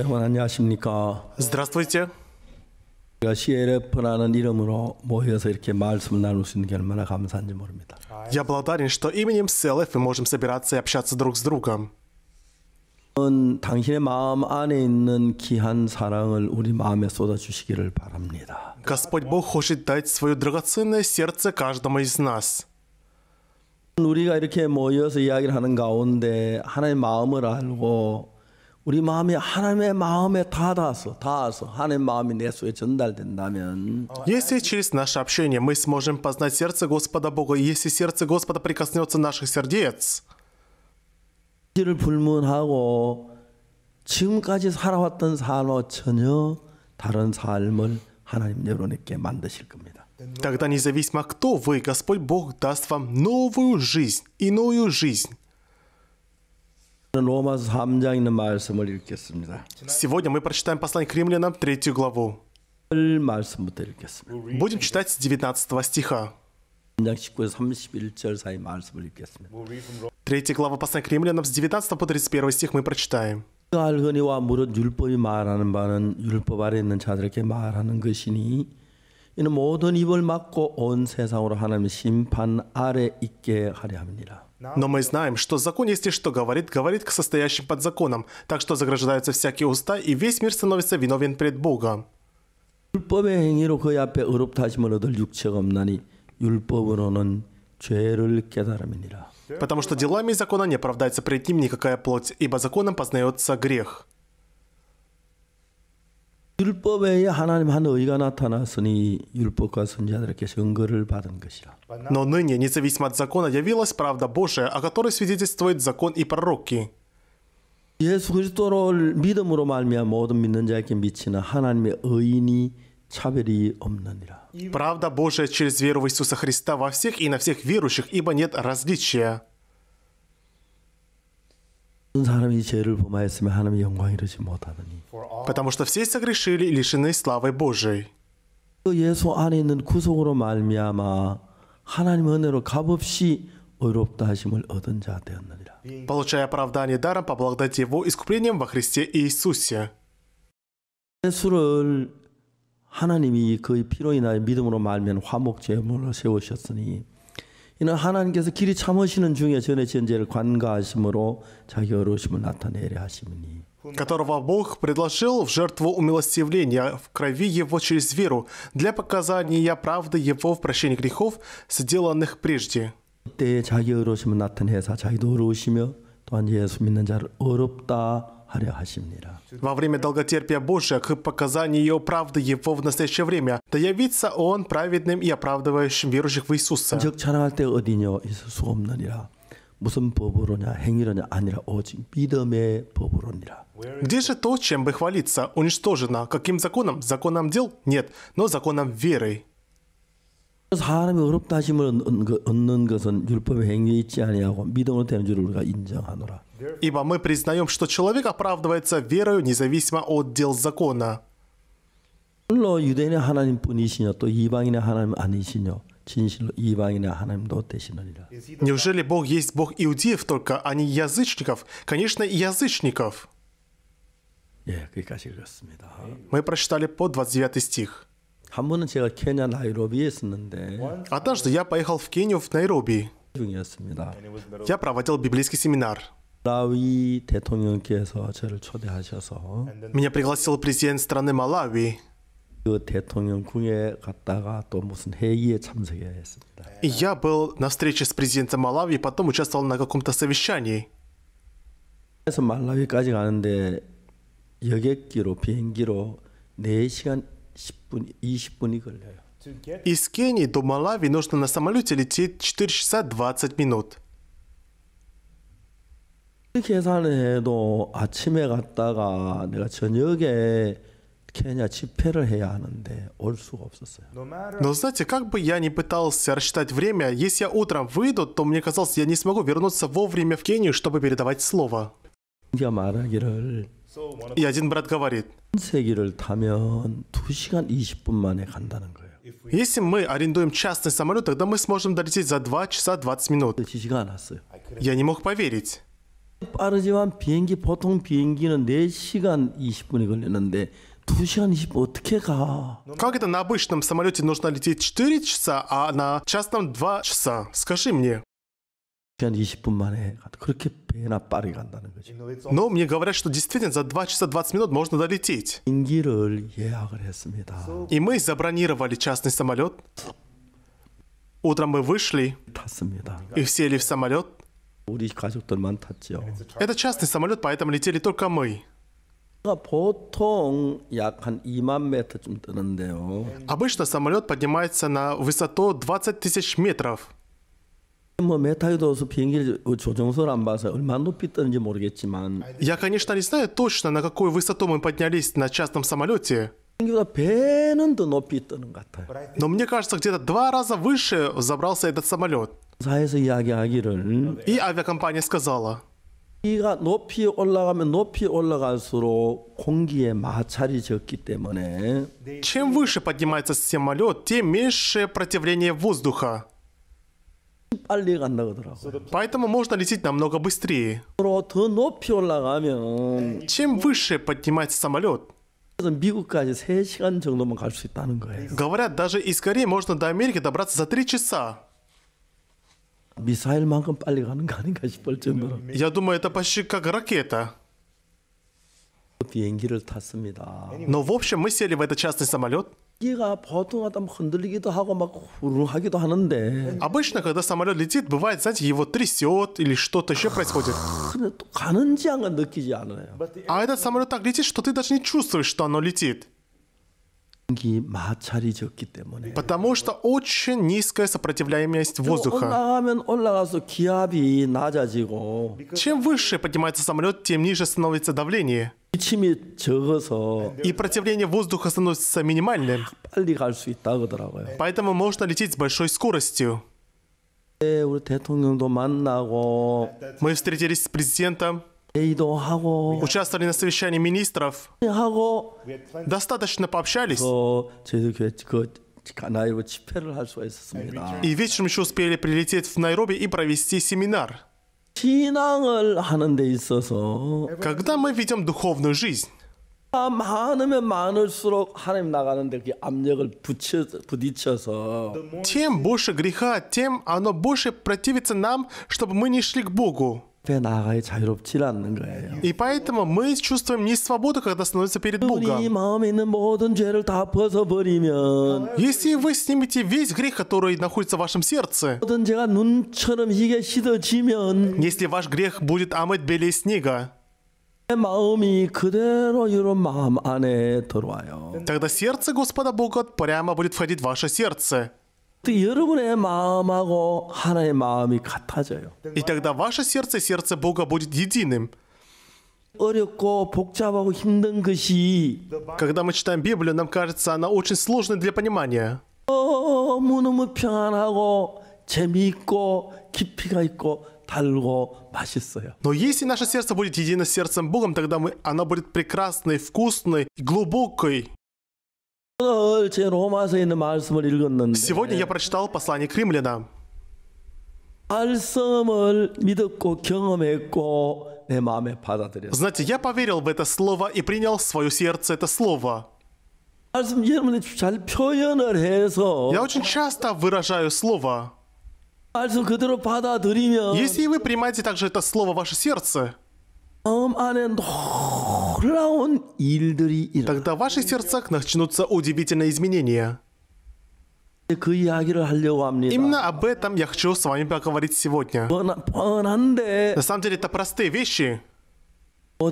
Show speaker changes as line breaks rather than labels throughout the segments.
여러분 안녕하십니까?
Здравствуйте.
CLF라는 이름으로 모여서 이렇게 말씀 나눌 수 있는 게 얼마나 감사한지 모릅니다.
Я благодарен, что именем CLF мы можем собираться и общаться друг с другом.
당신의 마음 안에 있는 귀한 사랑을 우리 마음에 쏟아 주시기를 바랍니다.
Господь Бог хочет дать свое драгоценное сердце каждому из нас. 우리가 이렇게 모여서
이야기를 하는 가운데 하나님의 마음을 알고 우리 마음이 하나님의 마음에
닿아서 닿아서 하나님의 마음이 내 속에 전달된다면 Если через наше общение мы сможем познать сердце Господа Бога, и если сердце Господа прикоснется наших сердец,
를 불문하고 지금까지 살아왔던 삶과 전혀 다른 삶을 하나님 여러분에게 만드실 겁니다.
Тогда независимо кто вы, Господь Бог даст вам новую жизнь, иную жизнь. Сегодня мы прочитаем послание к римлянам, третью главу. Будем читать с 19 стиха. Третья глава послания к римлянам с 19 по 31 стих мы прочитаем. 알거니와 무릇 율법이
말하는 바는 율법 아래 있는 자들에게 말하는 것이니 이는 모든 입을 막고 온 세상으로 하나님의 심판 아래 있게 하려 함이니라.
Но мы знаем, что закон, если что говорит, говорит к состоящим под законом, так что заграждаются всякие уста, и весь мир становится виновен пред Богом. Потому что делами закона не оправдается пред ним никакая плоть, ибо законом познается грех.
율법에 하나님 한 의가 나타났으니 율법과 선지자들께서 응거를 받은 것이라.
Но ныне, независимо от закона, явилась правда Божия, о которой свидетельствует закон и пророки.
예수 그리스도를 믿음으로 말미암아 모든 믿는 자에게 미치는 하나님의 의인이 차별이 없느니라.
Правда Божия через веру в Иисуса Христа во всех и на всех верующих, ибо нет различия. Потому что все согрешили и лишены славы Божией.
예수 안에 있는 구속으로 말미암아 값없이 의롭다 하심을 얻은 자
되었느니라. Получая оправдание даром по благодати Его искуплением во Христе Иисусе.
예수를 하나님이 그의 피로 인하여 믿음으로 말면 화목제물로 세우셨으니 이는 하나님께서 길이 참으시는 중에 전에 지은 관가하심으로 자기 어려우심을 나타내려 하심이니
которого Бог предложил в жертву умилостивления в крови Его через веру для показания правды Его в прощении грехов, сделанных прежде.
때에 자기 의로우심을 나타내사 자기도 의로우시며 또한 예수 믿는 자를 어렵다
во время долготерпия Божия к показанию Его правды Его в настоящее время, да явится Он праведным и оправдывающим верующих в Иисуса. Где же то, чем бы хвалиться, уничтожено? Каким законом? Законом дел? Нет, но законом веры.
사람이 의롭다 하심을 얻는 것은 율법의 행위에 있지 아니하고 믿음으로 되는 줄 우리가 인정하노라.
Ибо мы признаем, что человек оправдывается верою независимо от дел закона.
Неужели
Бог есть Бог иудеев только, а не язычников? Конечно, язычников. Мы прочитали по 29 стих. Однажды я поехал в Кению в Найроби. Я проводил библейский семинар. Меня пригласил президент страны Малави. я был на встрече с президентом Малави, потом участвовал на каком-то совещании. Из Кении до Малави нужно на самолете лететь 4 часа 20 минут.
계산을 아침에 갔다가 내가 저녁에
Но знаете, как бы я ни пытался рассчитать время, если я утром выйду, то мне казалось, я не смогу вернуться вовремя в Кению, чтобы передавать слово. Я И один брат говорит, если мы арендуем частный самолет, тогда мы сможем долететь за 2 часа 20 минут. Я не мог поверить.
빠르지만 비행기 보통 비행기는 4시간 20분이 걸리는데 2시간 20분 어떻게 가?
Как это на обычном самолете нужно лететь 4 часа, а на частном 2 часа? Скажи мне. 2시간 20분 만에 그렇게 배나 빠르게 간다는 거죠. Но мне говорят, что действительно за 2 часа 20 минут можно долететь. 비행기를 예약을
했습니다.
И мы забронировали частный самолет. Утром мы вышли 탔습니다. и сели в самолет. Это частный самолет, поэтому летели только мы. Обычно самолет поднимается на высоту 20 тысяч метров. Я, конечно, не знаю точно, на какую высоту мы поднялись на частном самолете. Но мне кажется, где-то два раза выше забрался этот самолет. 사에서 이야기하기를 이 авиакомпания сказала 이가 높이 올라가면 높이 올라갈수록 공기에 마찰이 적기 때문에 чем выше поднимается самолет, тем меньше противление воздуха. 빨리 간다 그러더라고. Поэтому можно лететь намного быстрее. 더 높이 올라가면 чем выше поднимается самолет, 미국까지 3시간 정도만 갈 있다는 거예요. Говорят, даже из Кореи можно до Америки добраться за 3 часа.
미사일만큼 빨리 가는 거 아닌가 싶을 정도로.
Я думаю, это почти как ракета. 비행기를 탔습니다. Но в общем мы сели в этот частный самолет.
기가 보통 하다 흔들리기도 하고 막
후루하기도 하는데. Обычно, когда самолет летит, бывает, знаете, его трясет или что-то еще происходит. 가는 지향은 느끼지 않아요. А этот самолет так летит, что ты даже не чувствуешь, что оно летит. Потому что очень низкая сопротивляемость ну, воздуха. Чем выше поднимается самолет, тем ниже становится давление. И противление воздуха становится минимальным. Поэтому можно лететь с большой скоростью. Э, Мы встретились с президентом. Участвовали на совещании министров. Достаточно пообщались. И вечером еще успели прилететь в Найроби и провести семинар. Когда мы ведем духовную жизнь, тем больше греха, тем оно больше противится нам, чтобы мы не шли к Богу. И поэтому мы чувствуем не свободу, когда становится перед Богом. Если вы снимете весь грех, который находится в вашем сердце, если ваш грех будет омыт белее снега, э, а тогда сердце Господа Бога прямо будет входить в ваше сердце. И тогда ваше сердце сердце Бога будет единым. Когда мы читаем Библию, нам кажется, она очень сложной для понимания.
Но
если наше сердце будет едино с сердцем Богом, тогда мы, оно будет прекрасной, вкусной, глубокой. Сегодня я прочитал послание к римлянам.
Знаете,
я поверил в это слово и принял в свое сердце это слово. Я очень часто выражаю слово. Если вы принимаете также это слово в ваше сердце, Тогда в ваших сердцах начнутся удивительные изменения. Именно об этом я хочу с вами поговорить сегодня. На самом деле это простые вещи. Но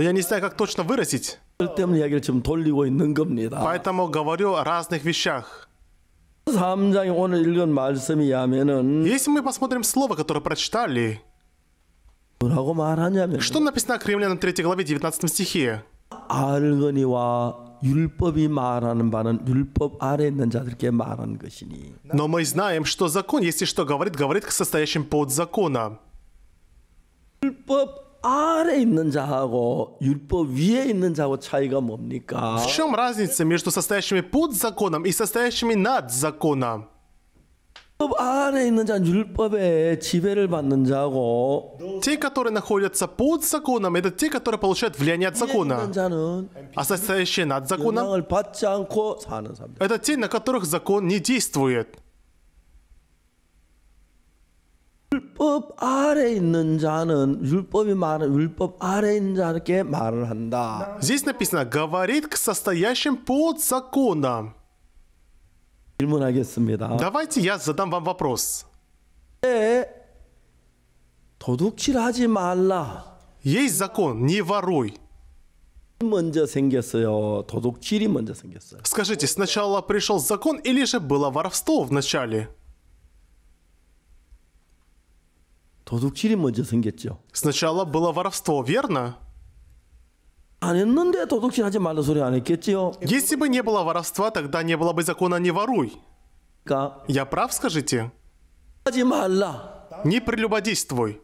я не знаю, как точно выразить.
Поэтому
говорю о разных вещах. Если мы посмотрим слово, которое прочитали, что написано о Кремле на 3 главе 19 стихе? Но мы знаем, что закон, если что говорит, говорит к состоящим под закона. В чем разница между состоящими под законом и состоящими над законом? те, которые находятся под законом, это те, которые получают влияние от закона. А состоящие над законом, это те, на которых закон не действует.
율법 아래 있는 자는 율법이 말은 율법 아래
Здесь написано говорит к состоящим под законом. 질문하겠습니다. Давайте я задам вам вопрос. 네, э, 도둑질하지 말라. Есть закон, не воруй. 먼저 생겼어요. 도둑질이 먼저 생겼어요. Скажите, сначала пришел закон или же было воровство в начале? 도둑질이 먼저 생겼죠. Сначала было воровство, верно? Если бы не было воровства, тогда не было бы закона «не воруй». Я прав, скажите? Не прелюбодействуй.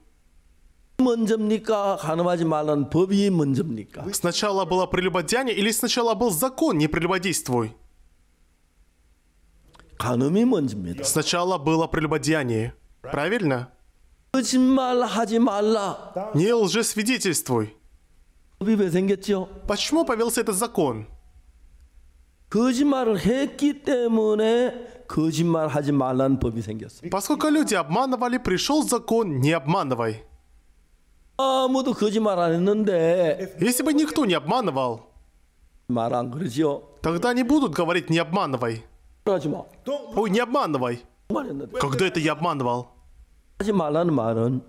Сначала было прелюбодеяние или сначала был закон «не прелюбодействуй»? Сначала было прелюбодеяние. Правильно? Не лжесвидетельствуй. Почему появился этот закон? Поскольку люди обманывали, пришел закон «не обманывай». Если бы никто не обманывал, тогда не будут говорить «не обманывай». Ой, не обманывай. Когда это я обманывал?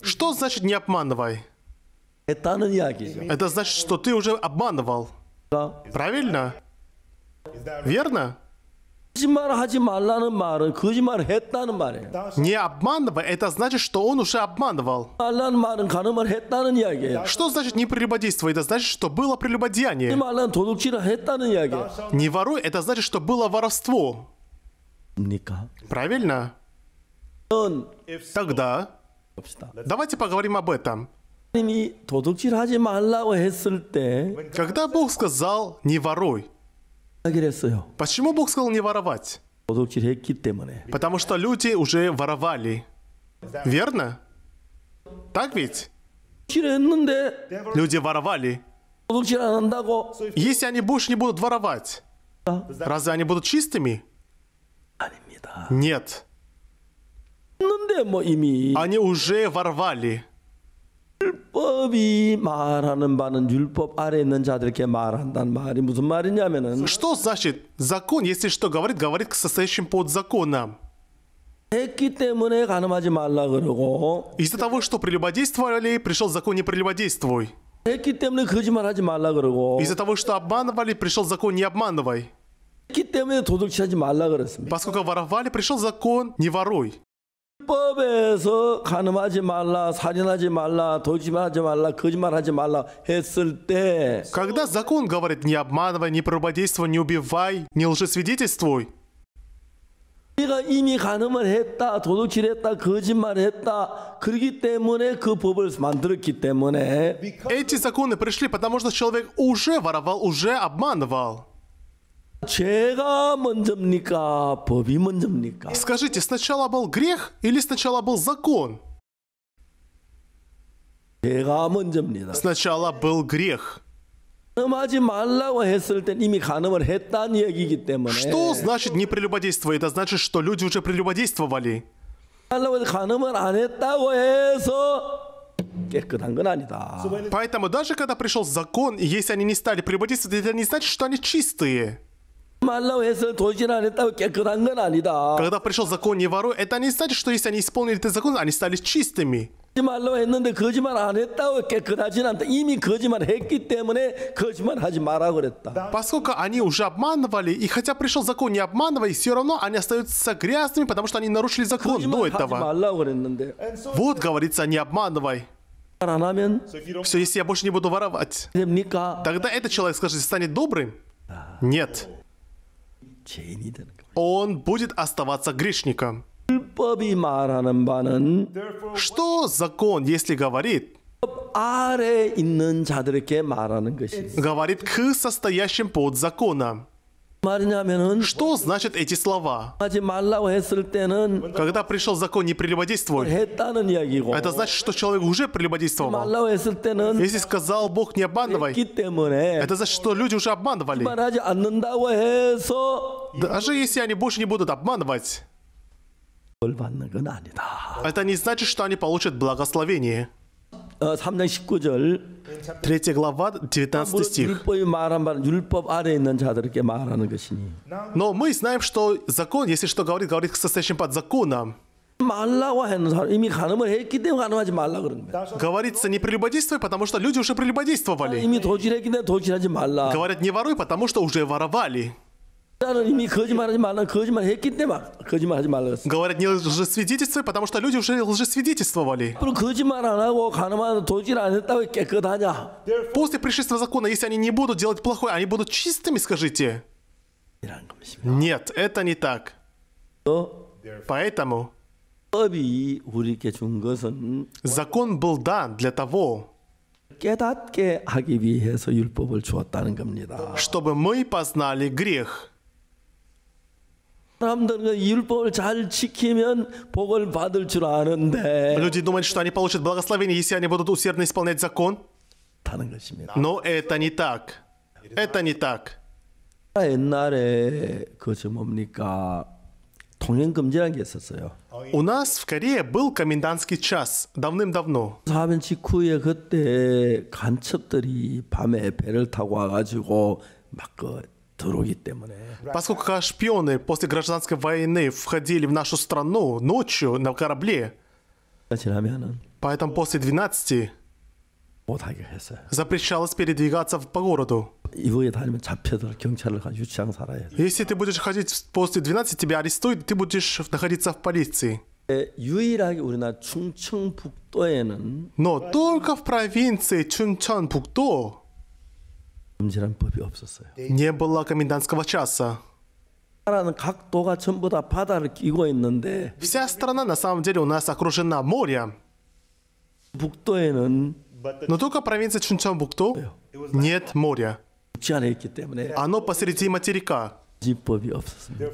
Что значит «не обманывай»? Это значит, что ты уже обманывал. Да. Правильно? Верно? Не обманывай, это значит, что он уже обманывал. Что значит не прелюбодейство? Это значит, что было прелюбодеяние. Не воруй, это значит, что было воровство. Правильно? Тогда давайте поговорим об этом. Когда Бог сказал «не воруй», почему Бог сказал «не воровать»? Потому что люди уже воровали. Верно? Так ведь? Люди воровали. Если они больше не будут воровать, разве они будут чистыми? Нет. Они уже ворвали. 율법이 말하는 바는 율법 아래 있는 자들께 말한다는 말이 무슨 말이냐면은 Что значит закон, если что говорит, говорит к состоящим под законом? 했기 때문에 가늠하지 말라 그러고 Из-за того, что прелюбодействовали, пришел закон не прелюбодействуй. 했기 때문에 거짓말하지 말라 그러고 Из-за того, что обманывали, пришел закон не обманывай. 했기 때문에 도둑질하지 말라 그랬습니다. Поскольку воровали, пришел закон не воруй.
법에서 가늠하지 말라, 살인하지 말라,
돌침하지 말라, 거짓말하지 말라 했을 때 Когда закон говорит не обманывай, не прелюбодействуй, не убивай, не лжесвидетельствуй 우리가 이미 가늠을 했다, 도둑질했다, 거짓말했다. 그렇기 때문에 그 법을 만들었기 때문에 Эти законы пришли, потому что человек уже воровал, уже обманывал. Скажите, сначала был грех или сначала был закон? Сначала был грех. Что значит не прелюбодействовать? Это значит, что люди уже прелюбодействовали. Поэтому даже когда пришел закон, если они не стали прелюбодействовать, это не значит, что они чистые. А а Когда пришел закон «не воруй», это не значит, что если они исполнили этот закон, они стали чистыми. А Поскольку они уже обманывали, и хотя пришел закон не обманывай, все равно они остаются грязными, потому что они нарушили закон до этого. Вот говорится, не обманывай. Все, если я больше не буду воровать, тогда этот человек, скажите, станет добрым? Нет. Он будет оставаться грешником. Что закон, если говорит? Говорит к состоящим под законом. Что значат эти слова? Когда пришел закон «не прелюбодействуй», это значит, что человек уже прелюбодействовал. Если сказал Бог «не обманывай», это значит, что люди уже обманывали. Даже если они больше не будут обманывать, это не значит, что они получат благословение. 3장 19절 3 глава, 19 стих. Но мы знаем, что закон, если что говорит, говорит состоящим под законом. Говорится, не прелюбодействуй, потому что люди уже прелюбодействовали. Говорят, не воруй, потому что уже воровали. 이미 거짓말하지 말라 거짓말 했기 때문에 거짓말하지 말라 Говорят, не лжесвидетельствуй, потому что люди уже лжесвидетельствовали. 앞으로 После пришествия закона, если они не будут делать плохое, они будут чистыми, скажите. Нет, это не так. Поэтому закон был дан для того, чтобы мы познали грех. 사람들은 율법을 잘 지키면 복을 받을 줄 아는데. Люди думают, что они получат благословение, если они будут усердно исполнять закон. 다른 것입니다. Но это не так. Это не так. 옛날에 그저 뭡니까 통행 금지라는 게 있었어요. У нас в Корее был комендантский час давным-давно. 사면 직후에 그때 간첩들이 밤에 배를 타고 와가지고 막그 Поскольку шпионы после гражданской войны входили в нашу страну ночью на корабле, поэтому после 12 запрещалось передвигаться по городу. Если ты будешь ходить после 12, тебя арестуют, ты будешь находиться в полиции. Э, Но только в провинции Чунчонбукдо не было комендантского часа. Вся страна на самом деле у нас окружена морем. Но только провинция Чунчонбукту нет моря. Оно посреди материка.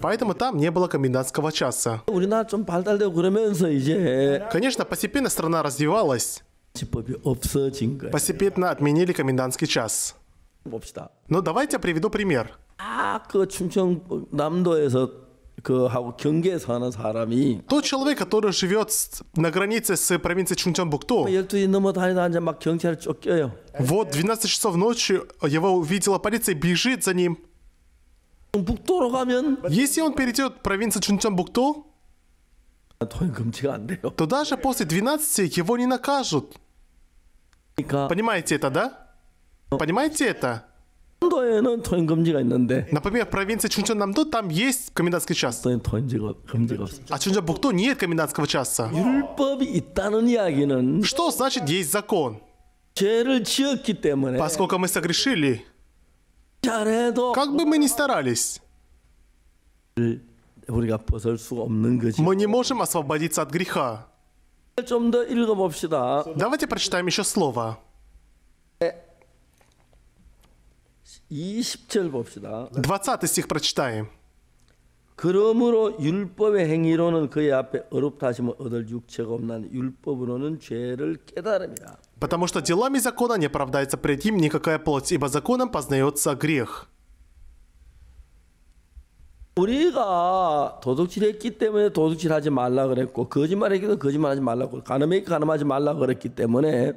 Поэтому там не было комендантского часа. Конечно, постепенно страна развивалась. Постепенно отменили комендантский час. 봅시다. Ну давайте я приведу пример. 아그 а, 충청남도에서 그 하고 경계에 사는 사람이 тот человек, который живет на границе с провинцией Чунчанбукту. 12시 넘어 이제 막 경찰을 쫓겨요. Вот 12 часов ночи э, его увидела полиция, бежит за ним. 북도로 가면 Если он перейдет провинцию Чунчанбукту, то даже после 12 его не накажут. Понимаете это, да? Понимаете это? 청도에는 통행 금지가 있는데. Например, в провинции Чунчоннамду там есть комендантский час. 통행 금지가 금지가 없어. А нет комендантского часа. Что значит есть закон? 죄를 지었기 Поскольку мы согрешили. Как бы мы ни старались. Э, мы не можем освободиться от греха. Давайте прочитаем еще слово. 20절 봅시다. 20 стих прочитаем. 그러므로 율법의 행위로는
그의 앞에 어렵다 하심을 얻을 육체가 없나니 율법으로는 죄를
깨달음이라. Потому что делами закона не оправдается пред ним никакая плоть, ибо законом познается грех.
우리가 도둑질했기 때문에 도둑질하지 말라 그랬고 거짓말했기 거짓말하지 말라고 가늠했기 가늠하지 말라 그랬기 때문에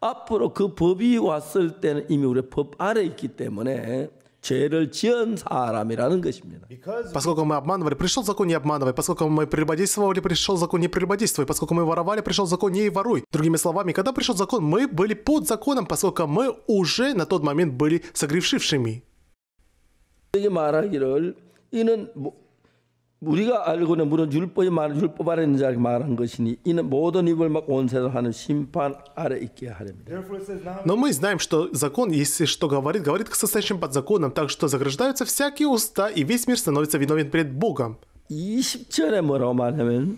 앞으로 그 법이 왔을 때는 이미 우리 법 아래 있기 때문에
죄를 지은 사람이라는 것입니다. Поскольку мы обманывали, пришел закон не обманывай. Поскольку мы прелюбодействовали, пришел закон не прелюбодействуй. Поскольку мы воровали, пришел закон не воруй. Другими словами, когда пришел закон, мы были под законом, поскольку мы уже на тот момент были согрешившими.
이는 우리가 알고는 물론 율법이
말 율법 아래 있는 자를 말한 것이니 이는 모든 입을 막 세상 하는 심판 아래 있게 하렵니다. Но мы знаем, что закон, если что говорит, говорит к состоящим под законом, так что заграждаются всякие уста, и весь мир становится виновен перед Богом. 20절에 뭐라고 말하면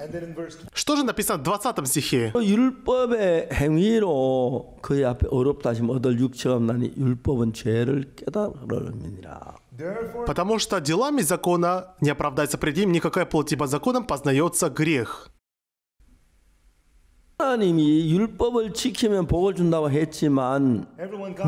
Что же написано в 20 стихе? 율법의 행위로 그의 앞에 어렵다 하시면 얻을 육체가 없나니 율법은 죄를 깨달음이니라. Потому что делами закона не оправдается пред ним никакая плоть, ибо законом познается грех. 하나님이 율법을 지키면 복을 준다고 했지만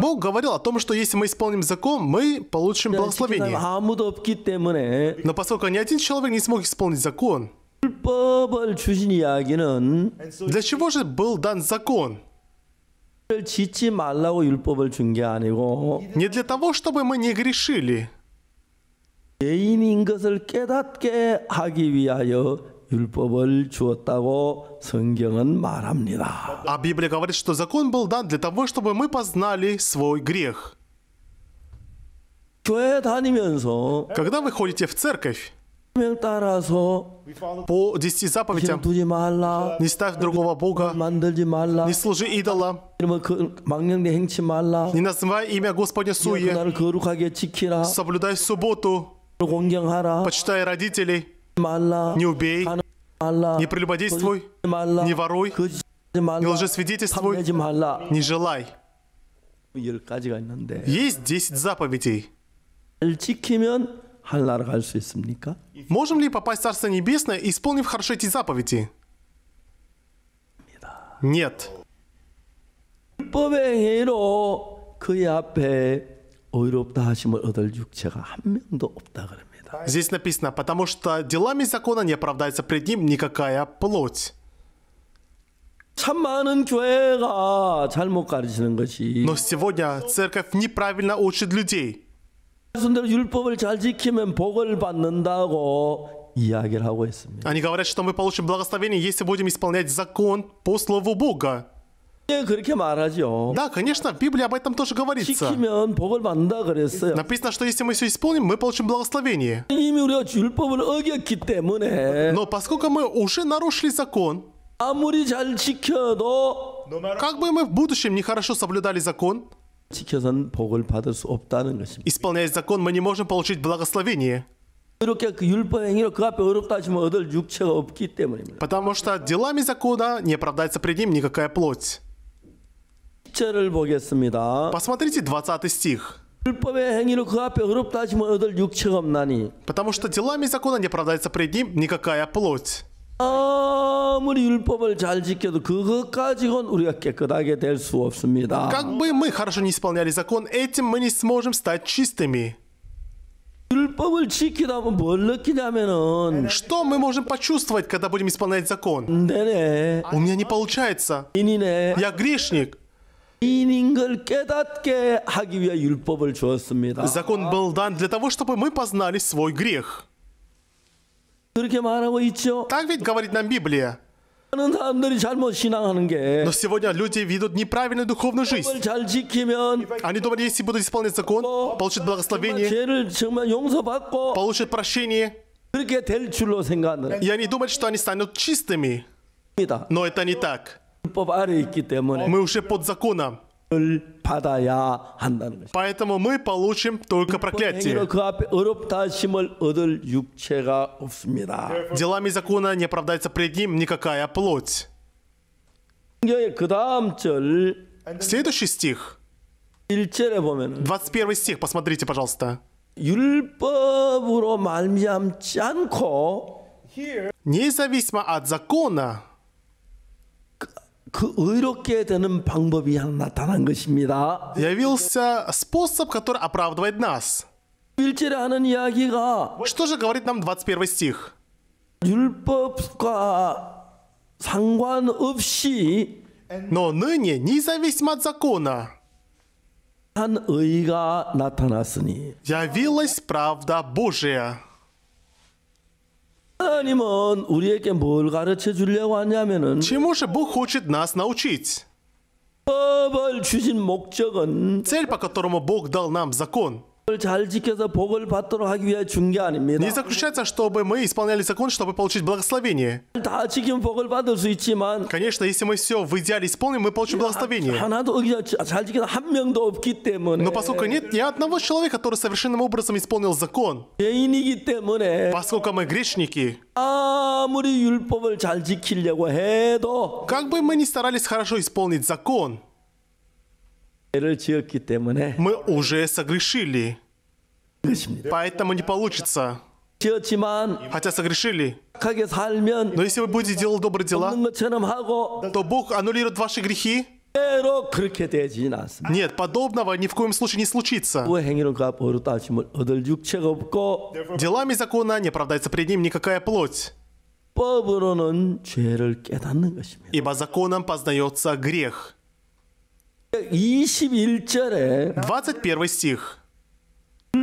Бог говорил о том, что если мы исполним закон, мы получим благословение. 아무도 없기 때문에 Но поскольку ни один человек не смог исполнить закон, 율법을 주신 이야기는 для чего же был дан закон?
짓지 말라고 율법을 준게 아니고 не для того, чтобы мы не грешили. 죄인인 것을 깨닫게 하기 위하여 율법을 주었다고 성경은 말합니다.
А Библия говорит, что закон был дан для того, чтобы мы познали свой грех. 교회 다니면서 Когда вы ходите в церковь, 명 따라서 по десяти заповедям 말라, не ставь другого Бога, 말라, не служи идола,
не называй
имя Господня Суе, соблюдай субботу, почитай родителей, не убей, не прелюбодействуй, не воруй, не лжесвидетельствуй, не желай. Есть 10 заповедей. Можем ли попасть в Царство Небесное, исполнив хорошо эти заповеди? Нет.
율법의
Здесь написано, потому что делами закона не оправдается пред ним никакая плоть. Но сегодня церковь неправильно учит людей. Они говорят, что мы получим благословение, если будем исполнять закон по слову Бога. Да, конечно, в Библии об этом тоже говорится. Написано, что если мы все исполним, мы получим благословение. Но поскольку мы уже нарушили закон, как бы мы в будущем нехорошо соблюдали закон, Исполняя закон, мы не можем получить благословение. Потому что делами закона не оправдается пред ним никакая плоть. 10절을 보겠습니다. Посмотрите 20 стих. 율법의 행위를 그 앞에 의롭 따지면 얻을 육체가 없나니. Потому что делами закона не оправдается пред ним никакая плоть. 아무리 율법을 잘 지켜도 그것 가지고는 우리가 깨끗하게 될 없습니다. Как бы мы хорошо не исполняли закон, этим мы не сможем стать чистыми. 율법을 지키다 보면 뭘 느끼냐면은 Что мы можем почувствовать, когда будем исполнять закон? 네네. У меня не получается. 이니네. Я грешник. Закон был дан для того, чтобы мы познали свой грех. Так ведь говорит нам Библия. Но сегодня люди ведут неправильную духовную жизнь. Они думают, если будут исполнять закон, получат благословение, получат прощение. И они думают, что они станут чистыми. Но это не так. 율법 있기 때문에 Мы уже под законом.
받아야 한다는
것입니다. Поэтому мы получим только проклятие. 그 앞에 어렵다 심을 얻을 육체가 없습니다. Делами закона не оправдается пред ним никакая плоть. 그 다음 절 Следующий стих. 1절에 보면 21 стих, посмотрите, пожалуйста.
율법으로 말미암지 않고 независимо
от закона Явился способ, который оправдывает нас. Что же говорит нам 21 стих? 율법과 상관없이 Но ныне, независимо от закона, 한 의가 явилась правда Божия. 하나님은 우리에게 뭘 가르쳐 주려고 하냐면은 Чему же Бог хочет нас научить? 법을 주신 목적은 Цель, по которому Бог дал нам закон, не заключается, чтобы мы исполняли закон, чтобы получить благословение. Конечно, если мы все в идеале исполним, мы получим благословение. Но поскольку нет ни одного человека, который совершенным образом исполнил закон, поскольку мы грешники, как бы мы ни старались хорошо исполнить закон, мы уже согрешили. Поэтому не получится. Хотя согрешили. Но если вы будете делать добрые дела, то Бог аннулирует ваши грехи. Нет, подобного ни в коем случае не случится. Делами закона не оправдается пред ним никакая плоть. Ибо законом познается грех. 21 стих. Но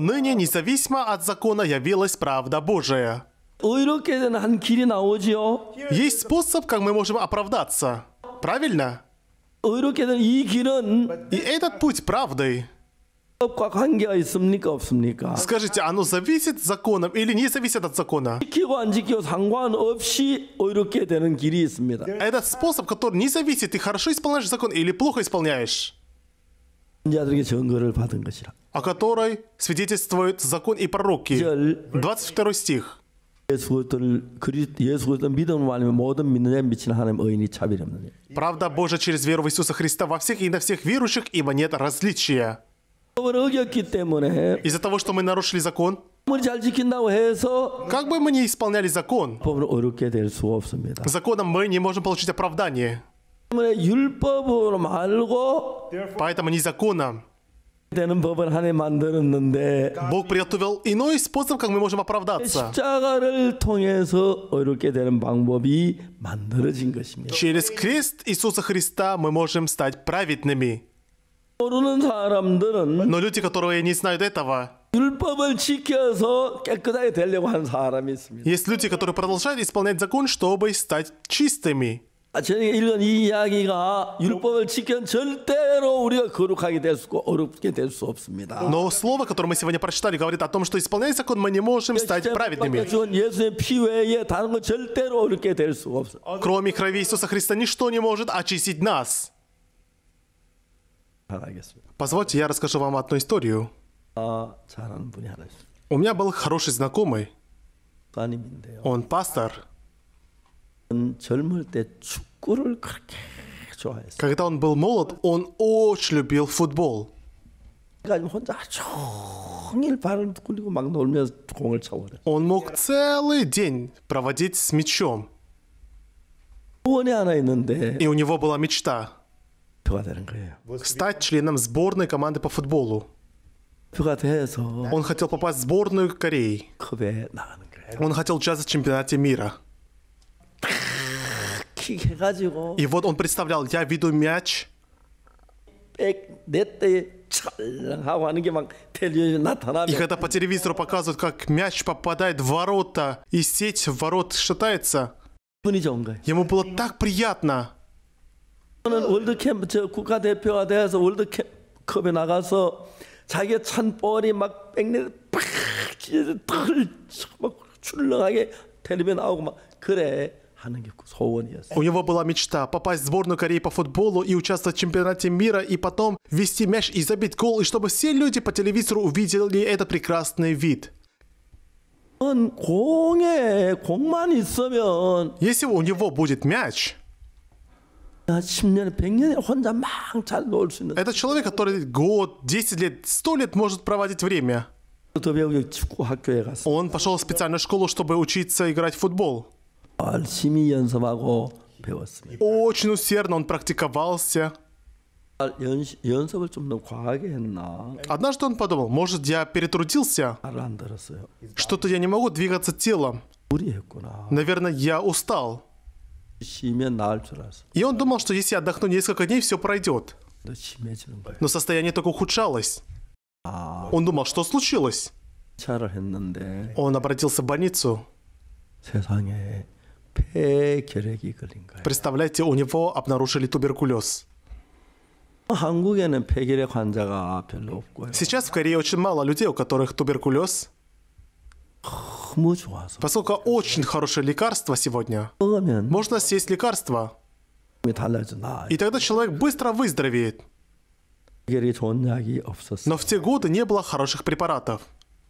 ныне независимо от закона явилась правда Божия. Есть способ, как мы можем оправдаться. Правильно? И этот путь правдой. Скажите, оно зависит законом или не зависит от закона? 지키고 안 지키고 상관없이 이렇게 되는 길이 있습니다. Это способ, который не зависит, ты хорошо исполняешь закон или плохо исполняешь.
자들에게 증거를
О которой свидетельствует закон и пророки. 22 стих. Правда Божия через веру в Иисуса Христа во всех и на всех верующих, ибо нет различия. Из-за того, что мы нарушили закон, как бы мы не исполняли закон, законом мы не можем получить оправдание. Поэтому незаконно. Бог приготовил иной способ, как мы можем оправдаться. Через крест Иисуса Христа мы можем стать праведными. Но люди, которые не знают этого, есть люди, которые продолжают исполнять закон, чтобы стать чистыми. Но слово, которое мы сегодня прочитали, говорит о том, что исполняя закон, мы не можем стать праведными. Кроме крови Иисуса Христа, ничто не может очистить нас. Позвольте, я расскажу вам одну историю. А, у меня был хороший знакомый. Он пастор. Когда он был молод, он очень любил футбол. Он мог целый день проводить с мячом. И у него была мечта. Пилат Стать членом сборной команды по футболу. Он хотел попасть в сборную Кореи. Он хотел участвовать в чемпионате мира. И вот он представлял, я веду мяч. И когда по телевизору показывают, как мяч попадает в ворота, и сеть в ворот шатается, ему было так приятно. 저는 월드캠 저 국가 돼서 월드컵에
나가서 자기의 찬벌이 막 백내를 팍
출렁하게 텔레비 나오고 막 그래 У него была мечта попасть в сборную Кореи по футболу и участвовать в чемпионате мира, и потом вести мяч и забить гол, и чтобы все люди по телевизору увидели этот прекрасный вид. Если у него будет мяч, 10 Это человек, который год, 10 лет, 100 лет может проводить время. Он пошел в специальную школу, чтобы учиться играть в футбол. Очень усердно он практиковался. Однажды он подумал, может, я перетрудился? Что-то я не могу двигаться телом. Наверное, я устал. И он думал, что если отдохну несколько дней, все пройдет. Но состояние только ухудшалось. А. Он думал, что случилось. Он обратился в больницу. Представляете, у него обнаружили туберкулез. А Сейчас в Корее очень мало людей, у которых туберкулез. Поскольку очень хорошее лекарство сегодня. Можно съесть лекарство. И тогда человек быстро выздоровеет. Но в те годы не было хороших препаратов.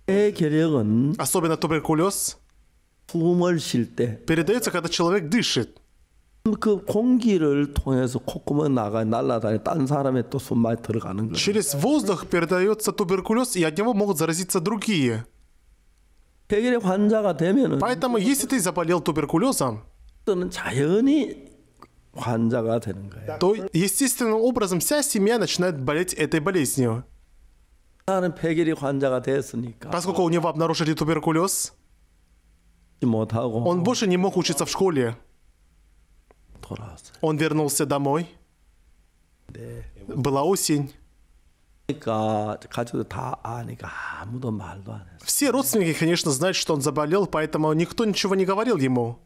Особенно туберкулез передается, когда человек дышит. Через воздух передается туберкулез, и от него могут заразиться другие. Поэтому, если ты заболел туберкулезом, то естественным образом вся семья начинает болеть этой болезнью. Поскольку у него обнаружили туберкулез,
он
больше не мог учиться в школе. Он вернулся домой. Была осень. А, «А, Все родственники, конечно, знают, что он заболел, поэтому никто ничего не говорил ему.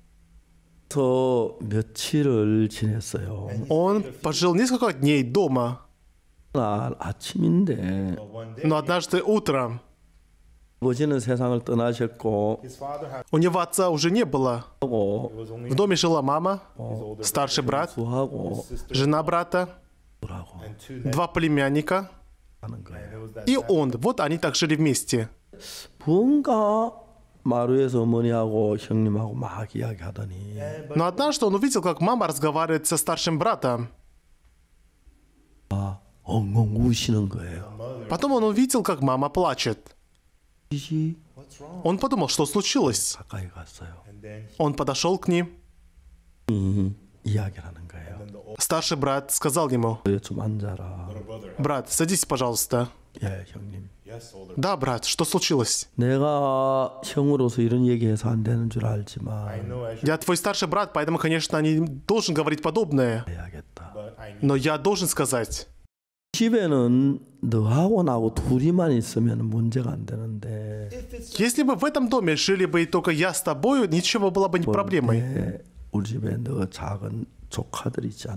Он пожил несколько дней дома. Но однажды утром. у него отца уже не было. В доме жила мама, старший брат, жена брата, два племянника. И он, вот они так жили вместе. 뭔가 Но однажды он увидел, как мама разговаривает со старшим братом. А, Потом он увидел, как мама плачет. Он подумал, что случилось. Он подошел к ним. М-м, Старший брат сказал ему, «Брат, садись, пожалуйста». Да, брат, что случилось? Я твой старший брат, поэтому, конечно, не должен говорить подобное. Но я должен сказать. Если бы в этом доме жили бы только я с тобой, ничего было бы не проблемой. А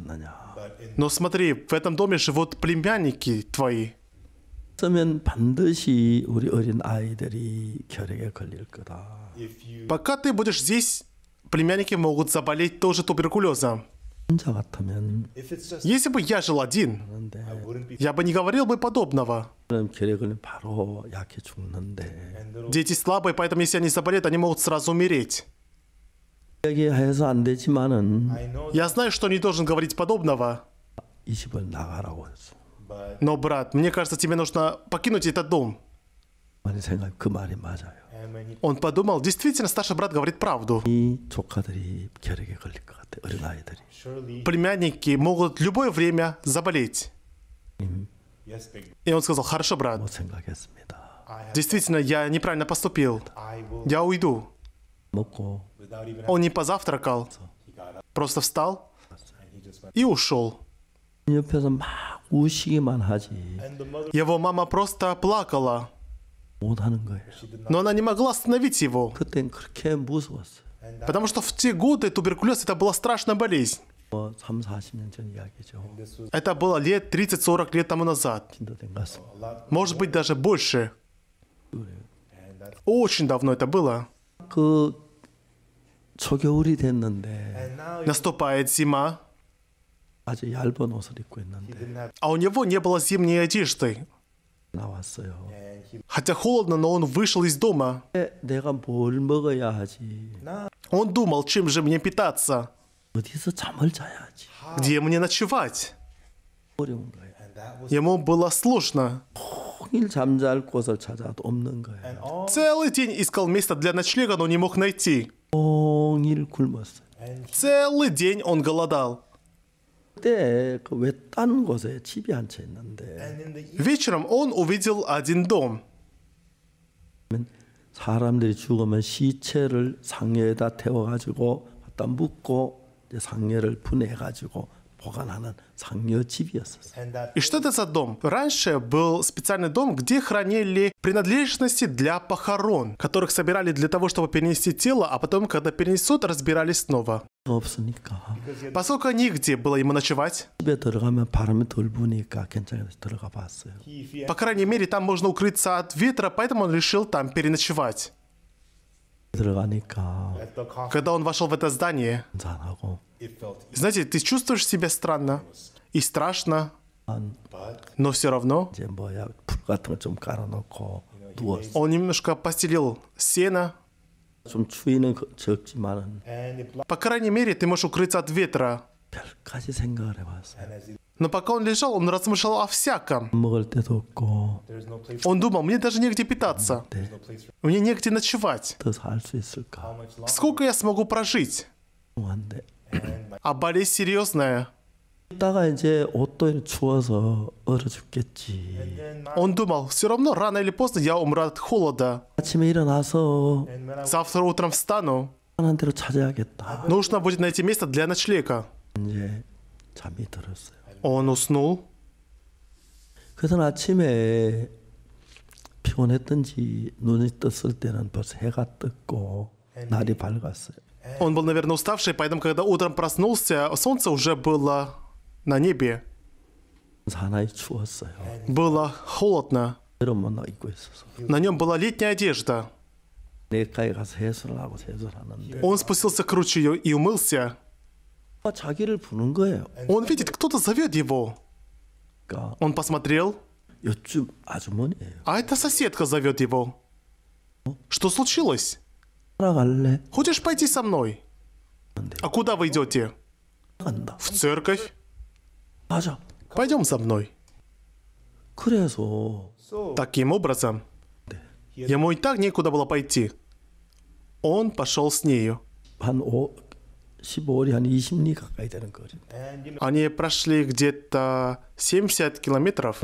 Но смотри, в этом доме живут племянники твои. Пока ты будешь здесь, племянники могут заболеть тоже туберкулезом. Если бы я жил один, я бы не говорил бы подобного. Дети слабые, поэтому если они заболеют, они могут сразу умереть. Я знаю, что не должен говорить подобного. Но, брат, мне кажется, тебе нужно покинуть этот дом. Он подумал, действительно, старший брат говорит правду. Племянники могут любое время заболеть. И он сказал, хорошо, брат. Действительно, я неправильно поступил. Я уйду. Он не позавтракал, просто встал и ушел. Его мама просто плакала, но она не могла остановить его, потому что в те годы туберкулез это была страшная болезнь.
Это было
лет 30-40 лет тому назад. Может быть, даже больше. Очень давно это было. 초겨울이 됐는데 наступает зима. 아주 얇은 옷을 입고 있는데 а у него не было зимней одежды. 나왔어요. Хотя холодно, но он вышел из дома. 내가 뭘 먹어야 하지? Он думал, чем же мне питаться? 어디서 잠을 자야지? Где мне ночевать? Ему было сложно. 종일 잠잘 곳을 찾아도 없는 거예요. Целый день искал место для ночлега, но не мог найти.
종일 굶었어요.
Целый день он голодал. 그때 그 외딴 곳에 집이 한 채 있는데. Вечером он увидел один дом.
사람들이 죽으면 시체를 상여에다 태워가지고 갖다 묻고 상여를 분해가지고
И что это за дом? Раньше был специальный дом, где хранили принадлежности для похорон, которых собирали для того, чтобы перенести тело, а потом, когда перенесут, разбирались снова. Поскольку нигде было ему ночевать. По крайней мере, там можно укрыться от ветра, поэтому он решил там переночевать. Когда он вошел в это здание, знаете, ты чувствуешь себя странно и страшно, но все равно он немножко постелил сено, по крайней мере, ты можешь укрыться от ветра. Но пока он лежал, он размышлял о всяком. Он думал, мне даже негде питаться. Мне негде ночевать. Сколько я смогу прожить? А болезнь серьезная. Он думал, все равно рано или поздно я умру от холода.
Завтра
утром встану. Нужно будет найти место для ночлега. 잠이 들었어요.
Он уснул? Он
был, наверное, уставший, поэтому, когда утром проснулся, солнце уже было на небе. Было холодно. На нем была летняя одежда. Он спустился к ручью и умылся. Он видит, кто-то зовет его. Он посмотрел. А эта соседка зовет его. Что случилось? Хочешь пойти со мной? А куда вы идете? В церковь. Пойдем со мной. Таким образом, ему и так некуда было пойти. Он пошел с нею. 15, 한 20리 가까이 되는 거죠. Они прошли где-то 70 километров.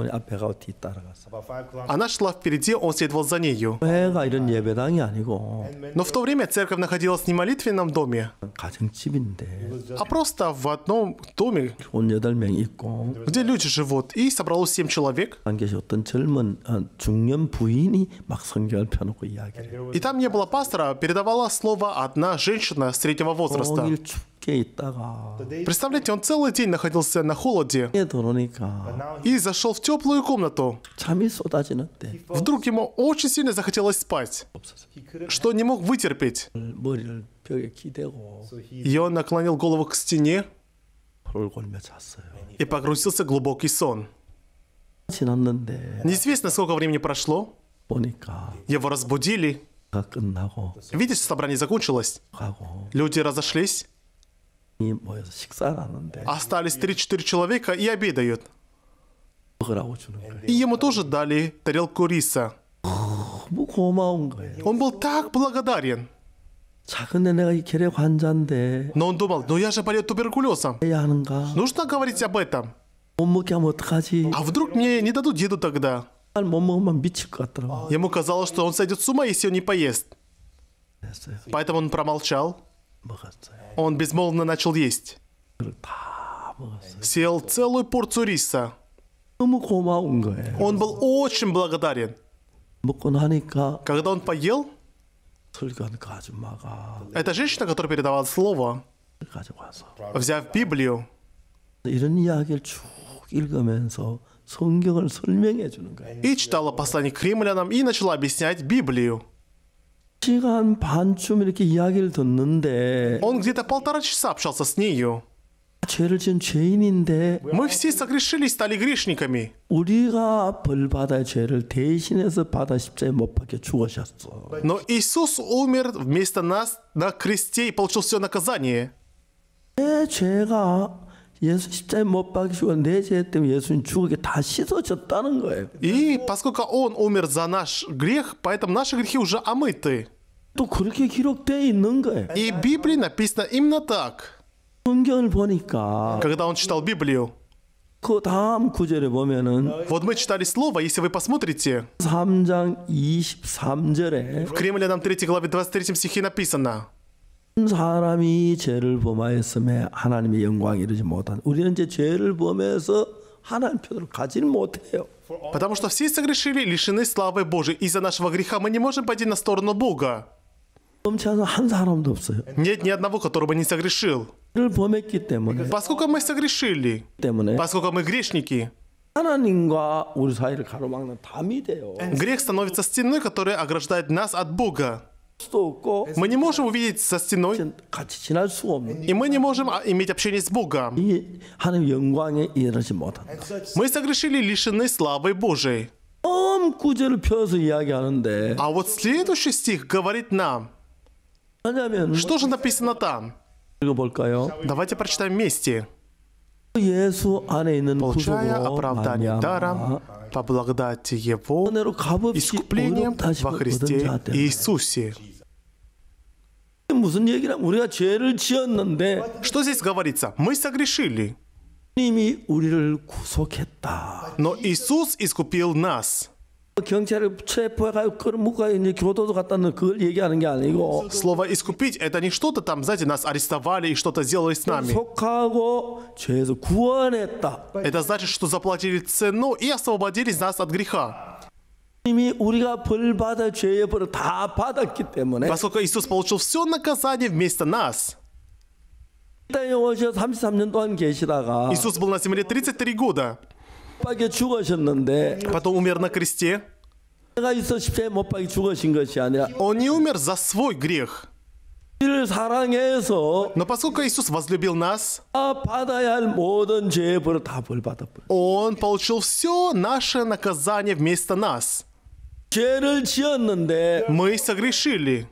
Она шла впереди, он следовал за нею. 회가 이런 예배당이 아니고. Но в то время церковь находилась не в молитвенном доме, 가정집인데. а просто в одном доме, где люди живут. И собралось семь человек. И там не было пастора, а передавала слово одна женщина среднего возраста. Представляете, он целый день находился на холоде ну, и зашел в теплую комнату. Вдруг ему очень сильно захотелось спать, что не мог вытерпеть. И он наклонил голову к стене и погрузился в глубокий сон. Неизвестно, сколько времени прошло. Его разбудили. Видишь, собрание закончилось. Люди разошлись остались 3-4 человека и обедают. И ему тоже дали тарелку риса. Он был так благодарен. Но он думал, ну я же болею туберкулезом. Нужно говорить об этом. А вдруг мне не дадут еду тогда? Ему казалось, что он сойдет с ума, если он не поест. Поэтому он промолчал. Он безмолвно начал есть. Съел целую порцию риса. Он был очень благодарен. Когда он поел, эта женщина, которая передавала слово, взяв Библию, и читала послание к римлянам и начала объяснять Библию. 시간 반쯤 이렇게 이야기를 듣는데 Он где-то полтора часа общался с нею. 죄를
지은 죄인인데
Мы все согрешили, стали грешниками.
우리가 벌 받아야 죄를 대신해서 받아 십자에 못 박혀 죽으셨어.
Но Иисус умер вместо нас на кресте и получил все наказание.
내 죄가
예수 십자에 못 박히고 내죄 때문에 예수님 죽게 다 씻어졌다는 거예요. И поскольку он умер за наш грех, поэтому наши грехи уже омыты. 또 그렇게 기록되어 있는 거예요. И в Библии написано именно так.
성경을 보니까
Когда он читал Библию, 그 다음 구절에 보면은 Вот мы читали слово, если вы посмотрите. 3장 23절에 В Кремле нам 3 главе 23 стихе написано.
사람이 죄를 범하였음에 하나님의 영광이 이르지 못한 우리는 이제 죄를 범해서 하나님 표를 가지는 못해요. Потому что все
согрешили, лишены славы Божией. Из-за нашего греха мы не можем пойти на сторону Бога. Нет ни одного, который бы не согрешил. Поскольку мы согрешили, поскольку мы грешники, грех становится стеной, которая ограждает нас от Бога. Мы не можем увидеть со стеной, и мы не можем а, иметь общение с Богом. Мы согрешили лишены славы Божией. А вот следующий стих говорит нам, что же написано там? Давайте прочитаем вместе. Получая оправдание даром, по благодати Его, искуплением во Христе Иисусе. Что здесь говорится? Мы согрешили. Но Иисус искупил нас. Слово «искупить» — это не что-то там, знаете, нас арестовали и что-то сделали с нами. Это значит, что заплатили цену и освободились нас от греха. 이미 우리가 벌 받아 죄의 벌을 다 받았기 때문에 Поскольку Иисус получил все наказание вместо нас. Иисус был на земле 33 года. Потом умер на кресте. Он не умер за свой грех. Но поскольку Иисус возлюбил нас, а Он получил все наше наказание вместо нас. Мы согрешили.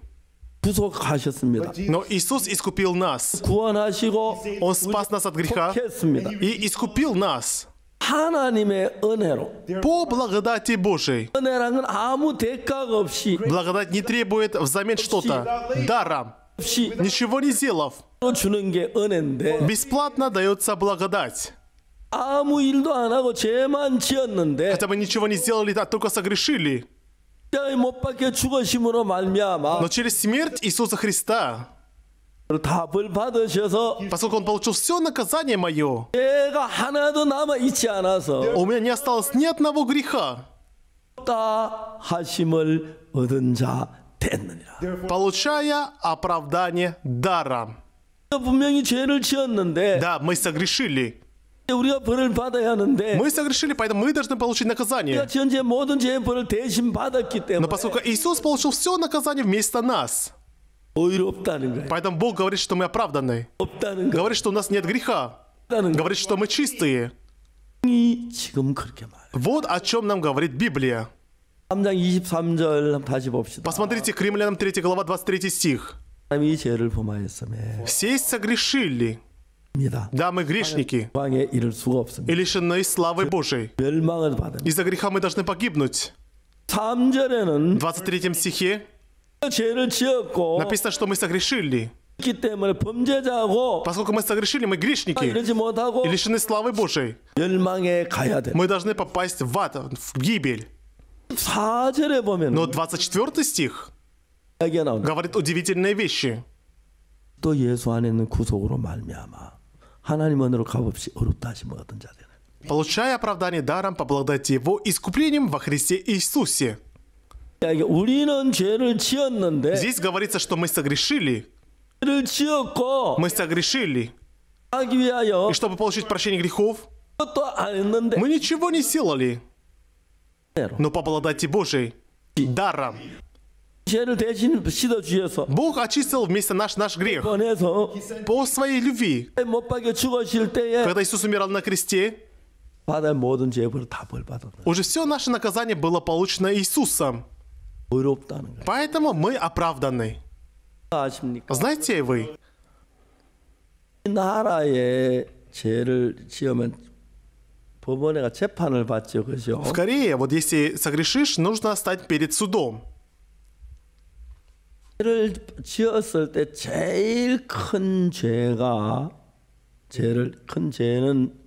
구속하셨습니다. Но Иисус искупил нас. Он спас нас от греха и искупил нас. 하나님의 По благодати Божией. Благодать не требует взамен что-то. Даром. Ничего не сделав. Бесплатно дается благодать. Хотя бы ничего не сделали, а только согрешили. Но через смерть Иисуса Христа поскольку он получил все наказание мое, у меня не осталось ни одного греха. Получая оправдание даром. 분명히 죄를 지었는데. Да, мы согрешили. Мы согрешили, поэтому мы должны получить наказание. Но поскольку Иисус получил все наказание вместо нас, поэтому Бог говорит, что мы оправданы. Говорит, что у нас нет греха. Говорит, что мы чистые. Вот о чем нам говорит Библия. Посмотрите к римлянам 3 глава 23 стих. Все согрешили. Да, мы грешники
и
лишены славы Божией. Из-за греха мы должны погибнуть. В 23 стихе написано, что мы согрешили. Поскольку мы согрешили, мы грешники и лишены славы Божией. Мы должны попасть в ад, в гибель. Но 24 стих говорит удивительные вещи.
하나님만으로 값없이
어렵다 하신 것 같은 자들. Получая оправдание даром, по благодати Его искуплением во Христе Иисусе. Здесь говорится, что мы согрешили. Мы согрешили. И чтобы получить прощение грехов, мы ничего не сделали. Но по благодати Божией, даром. 죄를 대신 씻어 주셔서 Бог очистил вместо наш наш грех 보내서 по своей любви. 못 박혀 죽으실 때에 Когда Иисус умирал на кресте, 받은 모든 죄벌 다벌 받았다. Уже все наше наказание было получено Иисусом. Поэтому мы оправданы. Знаете вы? В Корее, вот если согрешишь, нужно стать перед судом. 죄를
지었을 때 제일 큰 죄가 죄를 큰 죄는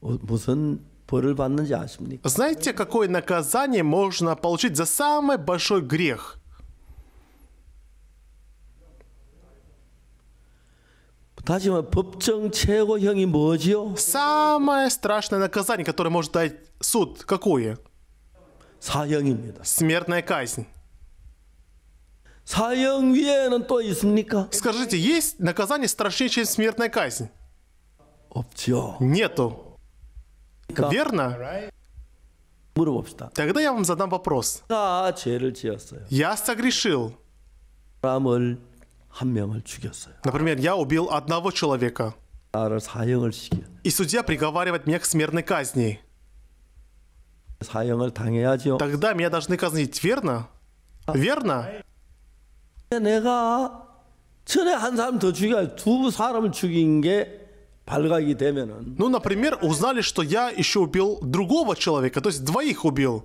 무슨 벌을 받는지 아십니까?
Знаете, какое наказание можно получить за самый большой грех? 다시 말 법정 최고형이 뭐지요? Самое страшное наказание, которое может дать суд, какое? 사형입니다. Смертная казнь. Скажите, есть наказание страшнее, чем смертная казнь? Нету. Верно? Тогда я вам задам вопрос. Я согрешил. Например, я убил одного человека. И судья приговаривает меня к смертной казни. Тогда меня должны казнить, верно? Верно? 내가 전에 한 사람 더 죽여 두 사람을 죽인 게 Ну, например, узнали, что я еще убил другого человека, то есть двоих убил.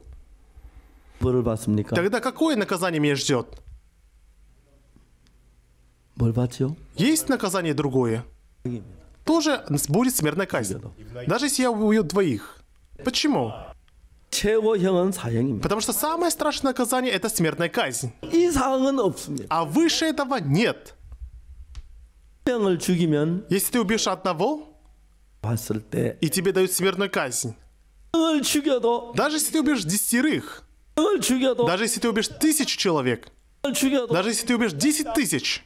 Тогда какое наказание меня ждет? Есть наказание другое? Тоже будет смертная казнь. Даже если я убью двоих. Почему? Потому что самое страшное наказание – это смертная казнь. 이상은 없습니다. А выше этого нет. Если ты убьешь одного,
и
тебе дают смертную казнь, даже если ты убьешь десятерых, 병을 даже если ты убьешь тысячу человек, даже если ты убьешь десять тысяч,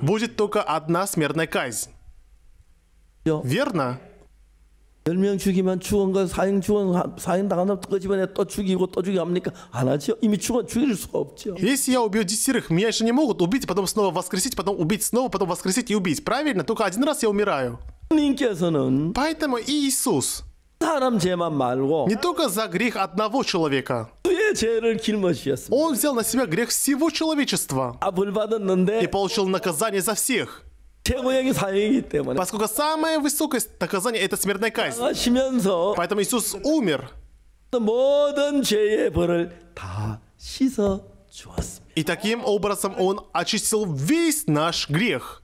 будет только одна смертная казнь. Верно? 열명 죽이면 죽은거 사형 죽은 사형 당하면
그 집안에 또 죽이고 또 죽이 합니까? 안 하죠. 이미 죽어 죽일 수가 없죠.
Если я убью десятерых, меня же не могут убить, потом снова воскресить, потом убить снова, потом воскресить и убить. Правильно? Только один раз я умираю. 님께서는 Поэтому Иисус 사람 죄만 말고 не только за грех одного человека. Он взял на себя грех всего человечества и получил наказание за всех. 제 고향이 사형이기 때문에. Поскольку самая высокая наказание это смертная казнь. Поэтому Иисус умер. И таким образом он очистил весь наш грех.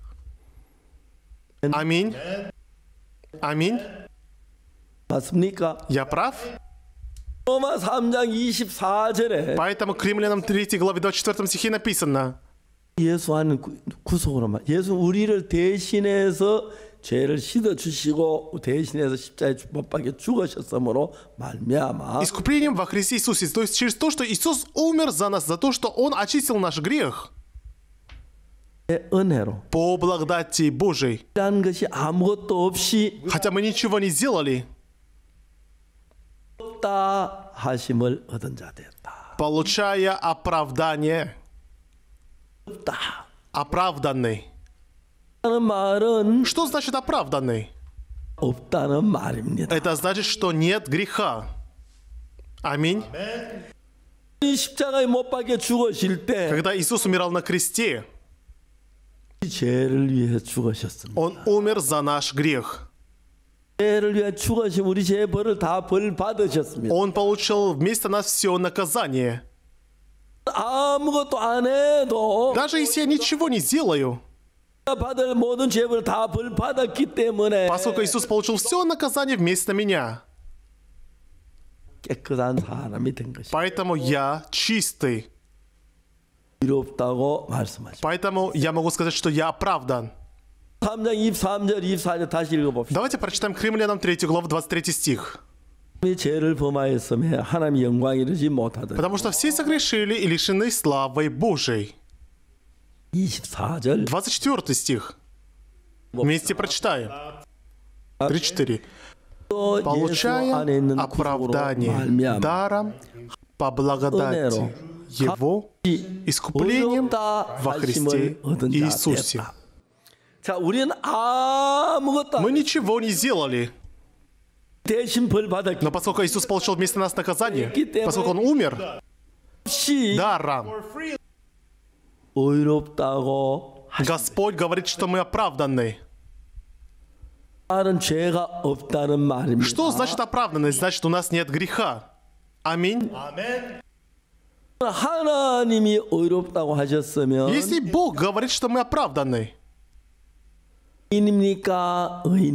Аминь. Аминь. 맞습니까? Я прав? Поэтому к римлянам 3 главе 24 стихе написано
예수 안에 구속으로 말. 예수 우리를 대신해서 죄를
씻어 주시고 대신해서 십자에 못 박혀 죽으셨으므로 말미암아. Искуплением во Христе Иисусе, то есть через то, что Иисус умер за нас, за то, что Он очистил наш грех. По благодати Божией. Хотя мы ничего не сделали. Получая оправдание. Оправданный. Что значит оправданный? Это значит, что нет греха. Аминь. Когда Иисус умирал на кресте, Он умер за наш грех. Он получил вместо нас все наказание. Даже если я ничего не сделаю, поскольку Иисус получил все наказание вместо меня, поэтому я чистый. Поэтому я могу сказать, что я оправдан. Давайте прочитаем Кремлянам 3 главу 23 стих. Потому что все согрешили и лишены славы Божией. 24 стих. Вместе прочитаем. 34. Получая оправдание даром по благодати Его искуплением а во Христе Иисусе. А, Мы ничего не сделали, но поскольку Иисус получил вместо нас наказание, поскольку Он умер, да, Рам, Господь говорит, что мы оправданы. Что значит оправданность? Значит, у нас нет греха. Аминь. Если Бог говорит, что мы оправданы,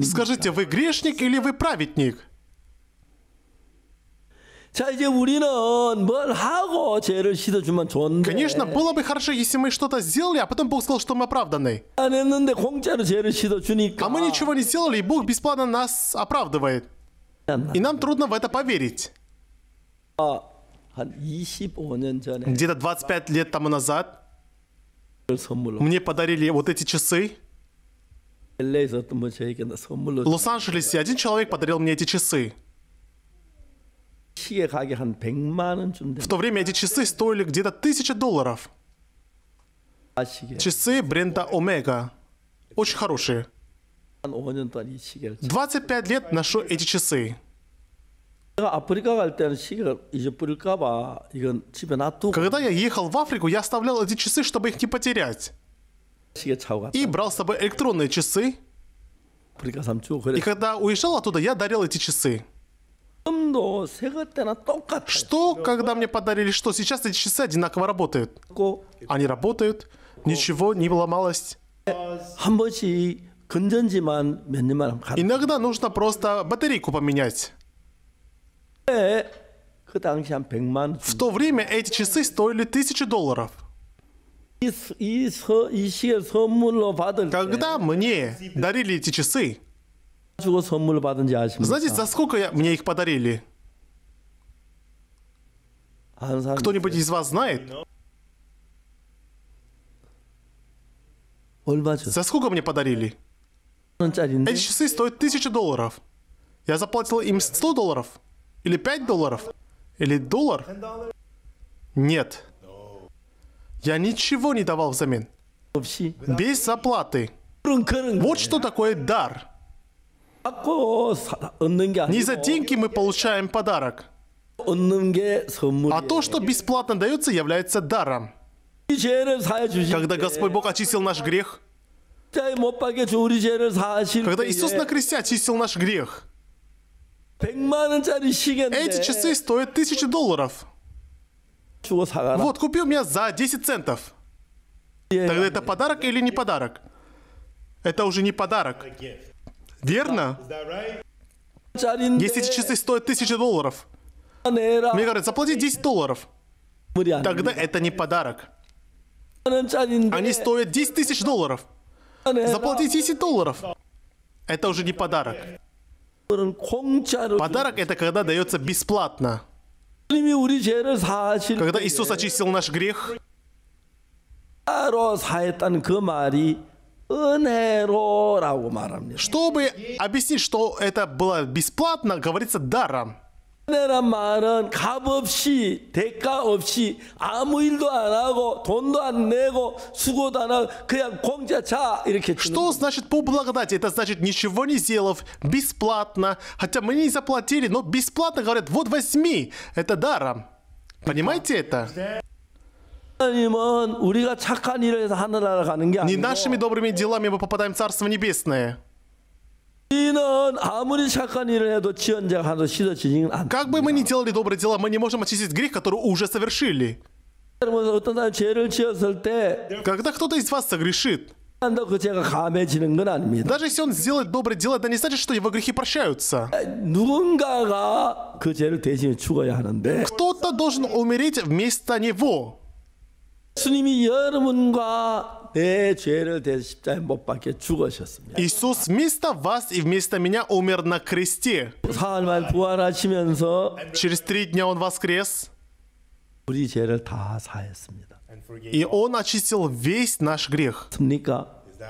Скажите, вы грешник или вы праведник? Конечно, было бы хорошо, если мы что-то сделали, а потом Бог сказал, что мы оправданы. А мы ничего не сделали, и Бог бесплатно нас оправдывает. И нам трудно в это поверить. А, Где-то 25 лет тому назад мне подарили вот эти часы. Лос-Анджелесе один человек подарил мне эти часы. В то время эти часы стоили где-то тысяча долларов. А часы бренда Омега. Очень хорошие.
25
лет ношу эти часы. Когда я ехал в Африку, я оставлял эти часы, чтобы их не потерять. И брал с собой электронные часы. И когда уезжал оттуда, я дарил эти часы. Что, когда мне подарили что? Сейчас эти часы одинаково работают. Они работают, ничего не ломалось. Иногда нужно просто батарейку поменять. Э, В то время эти часы стоили тысячи долларов. Когда мне дарили эти часы, знаете, за сколько я, мне их подарили? Кто-нибудь из вас знает? За сколько мне подарили? Эти часы стоят тысячу долларов. Я заплатил им 100 долларов? Или 5 долларов? Или доллар? Нет. Я ничего не давал взамен. Без оплаты. Вот что такое дар. Не за деньги мы получаем подарок. А то, что бесплатно дается, является даром. Когда Господь Бог очистил наш грех, когда Иисус на кресте очистил наш грех, эти часы стоят тысячи долларов. Вот, купил меня за 10 центов. Тогда это подарок или не подарок? Это уже не подарок. Верно? Если эти часы стоят 1000 долларов, мне говорят, заплати 10 долларов. Тогда это не подарок. Они стоят 10 тысяч долларов. Заплати 10 долларов. Это уже не подарок. Подарок это когда дается бесплатно. Когда Иисус очистил наш грех, чтобы объяснить, что это было бесплатно, говорится даром. 은혜란 말은 값 없이 대가 없이 아무 일도 안 하고 돈도 안 내고 수고도 안 하고 그냥 공짜 차 이렇게 Что значит по благодати? Это значит ничего не сделав, бесплатно. Хотя мы не заплатили, но бесплатно говорят, вот возьми, это даром. Понимаете это? 하나님은 우리가 착한 일을 해서 하늘나라 가는 게 아니고 Не нашими добрыми делами мы попадаем в Царство Небесное. А, как бы мы ни делали добрые дела, мы не можем очистить грех, который уже совершили. Когда кто-то из вас согрешит, даже если он сделает добрые дела, это не значит, что его грехи прощаются. Э, кто-то должен умереть вместо него. 주님이 내 죄를 대해서 십자에 못 박혀 죽으셨습니다. Иисус вместо вас и вместо меня умер на кресте. 사흘만 부활하시면서 Через три дня Он воскрес. 우리 죄를 다 사했습니다. И Он очистил весь наш грех. 맞습니까?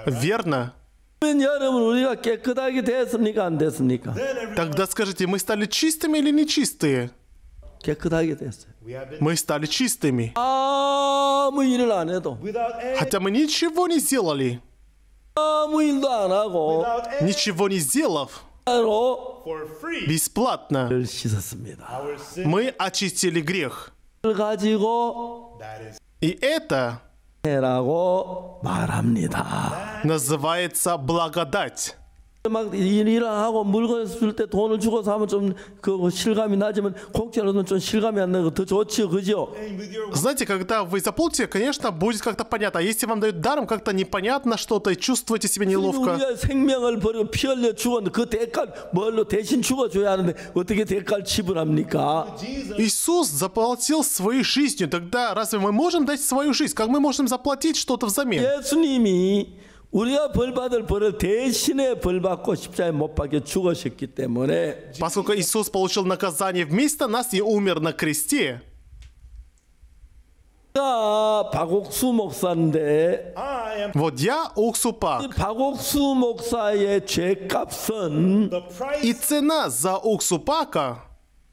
Верно? Тогда скажите, мы стали чистыми или нечистые? Мы стали чистыми. Хотя мы ничего не сделали. Ничего не сделав. Бесплатно. Мы очистили грех. И это называется благодать. 막
일하고 물건 쓸 돈을 주고 사면 좀 실감이 나지만 공짜로는 좀
실감이 안 나고 더 좋지요, 그죠? Знаете, когда вы заплатите, конечно, будет как-то понятно. А если вам дают даром, как-то непонятно что-то, чувствуете себя неловко. 우리가 생명을 버리고
피 흘려 죽었는데
그 대가 뭘로 대신 죽어줘야 하는데 어떻게 대가를 지불합니까? Иисус заплатил своей жизнью. Тогда разве мы можем дать свою жизнь? Как мы можем заплатить что-то взамен? 예수님이 Поскольку Иисус получил наказание вместо нас и умер на кресте, 야, 박옥수 목사인데. Вот я уксупак. 박옥수 목사의 죄값은 и цена за уксупака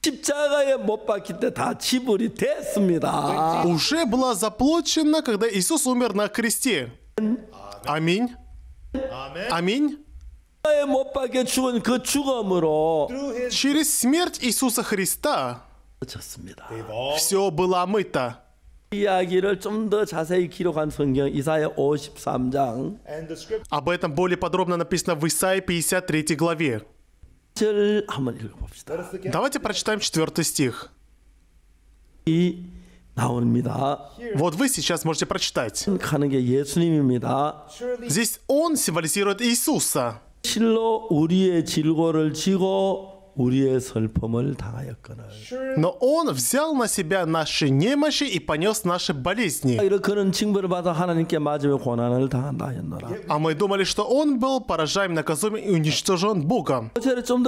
십자가에 못 박힐 때다 지불이 됐습니다. Уже была заплачена, когда Иисус умер на кресте. Аминь, Аминь. через смерть Иисуса Христа все было омыто. Об этом более подробно написано в Исаии 53 главе. Давайте прочитаем 4 стих. 나옵니다. Вот вы сейчас можете прочитать. Здесь он символизирует Иисуса. 실로 우리의 질고를 지고 но Он взял на себя наши немощи и понес наши болезни. А мы думали, что Он был поражаем, наказуем и уничтожен Богом. Пятый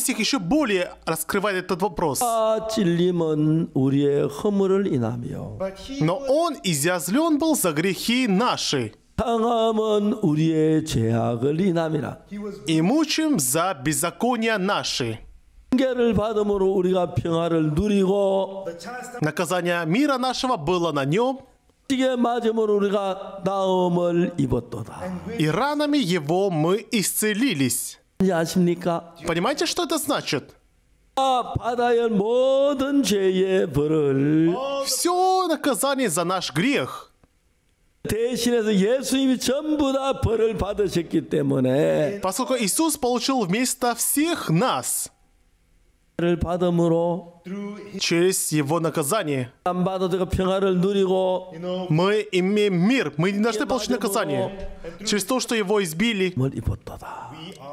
стих еще более раскрывает этот вопрос.
Но Он изъязлен
был за грехи наши. И мучим за беззакония наши. Наказание мира нашего было на нем, и ранами его мы исцелились. Понимаете, что это значит? Все наказание за наш грех. 대신해서 예수님이 전부 다 벌을 받으셨기 때문에 поскольку Иисус получил вместо всех нас 를 받음으로 через его наказание мы имеем мир, мы не должны получить наказание. Через то, что его избили,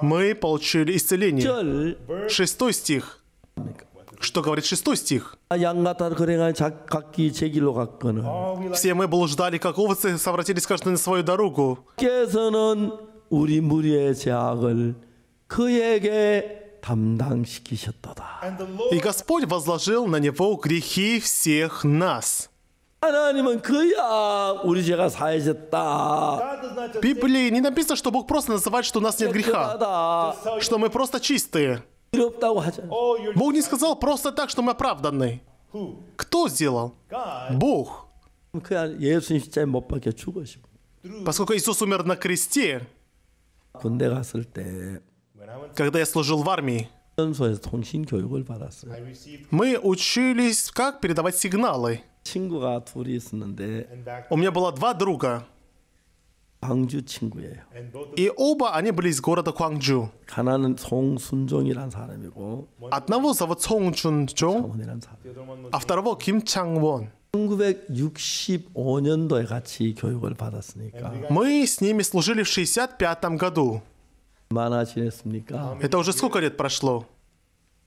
мы получили исцеление. Шестой стих. Что говорит шестой стих? «А Все мы блуждали, как овцы, совратились каждый на свою дорогу. И Господь возложил на Него грехи всех нас. Библии не написано, что Бог просто называет, что у нас нет греха, что мы просто чистые. Бог не сказал просто так, что мы оправданы. Кто сделал? Бог. Поскольку Иисус умер на кресте, когда я служил в армии, мы учились, как передавать сигналы. У меня было два друга. 광주 친구예요. И оба они были из города Гуангчжу. 하나는 송순종이라는
사람이고 одного
зовут Сон Чун Чжон, 사람. а второго Ким Чан Вон. 1965년도에 같이 교육을 받았으니까 Мы с ними служили в 65 году. 얼마나 지냈습니까? Um, Это уже сколько лет прошло?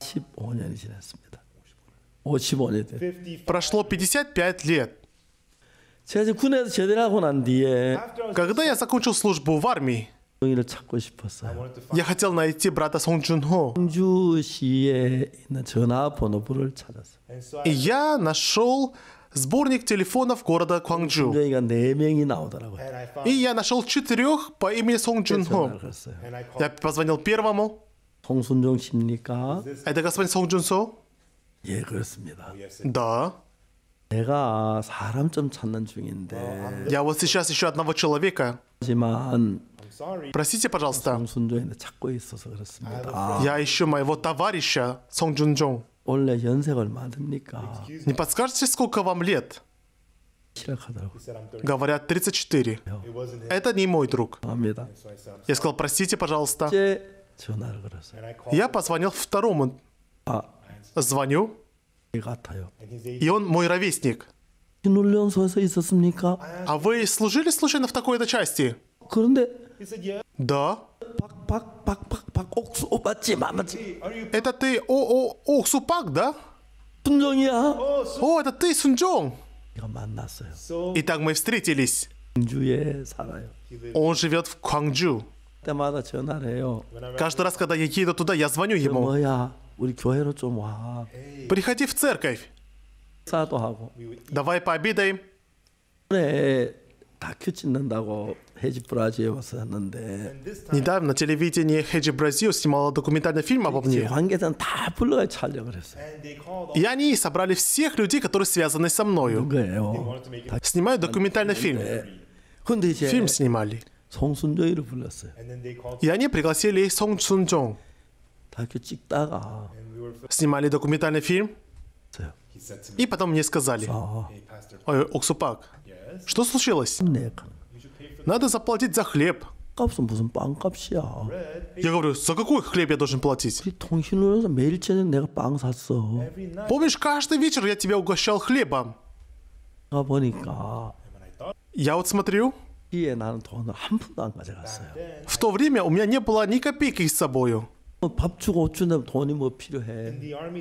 15년이 지났습니다. 55년이 됐. Прошло 55 лет. Когда я закончил службу в армии, я хотел найти брата Сон Джун Хо. И я нашел сборник телефонов города Квангджу. И я нашел четырех по имени Сон Джун Хо. Я позвонил первому. Это господин Сон Джун Со? Да. 내가 사람 좀 찾는 중인데. Я вот сейчас еще одного человека. 하지만 Простите, пожалуйста.
송준종인데 찾고 있어서
그렇습니다. Я ищу моего товарища 송준종. 원래 연세가 얼마 Не подскажете, сколько вам лет? Говорят, 34. Это не мой друг. Я сказал, простите, пожалуйста. Я позвонил второму. Звоню. И он мой ровесник. А вы служили случайно в такой-то части? Да. Это ты О О Оксупак, да? О, это ты Сунджон. так мы встретились. Он живет в Кванджу. Каждый раз, когда я еду туда, я звоню ему. Приходи в церковь. Давай пообедаем. Недавно телевидение Хеджи Бразил снимало документальный фильм обо мне. И они собрали всех людей, которые связаны со мною. Снимают документальный фильм. Фильм снимали. И они пригласили Сон Сун Джонг так и 찍다가 Снимали документальный фильм? И потом мне сказали, «Ой, Оксупак, что случилось? Надо заплатить за хлеб. Я говорю, за какой хлеб я должен платить? Помнишь, каждый вечер я тебя угощал хлебом. Я вот смотрю, хм, в то время у меня не было ни копейки с собою. 밥 주고 옷 준다면 돈이 뭐 필요해.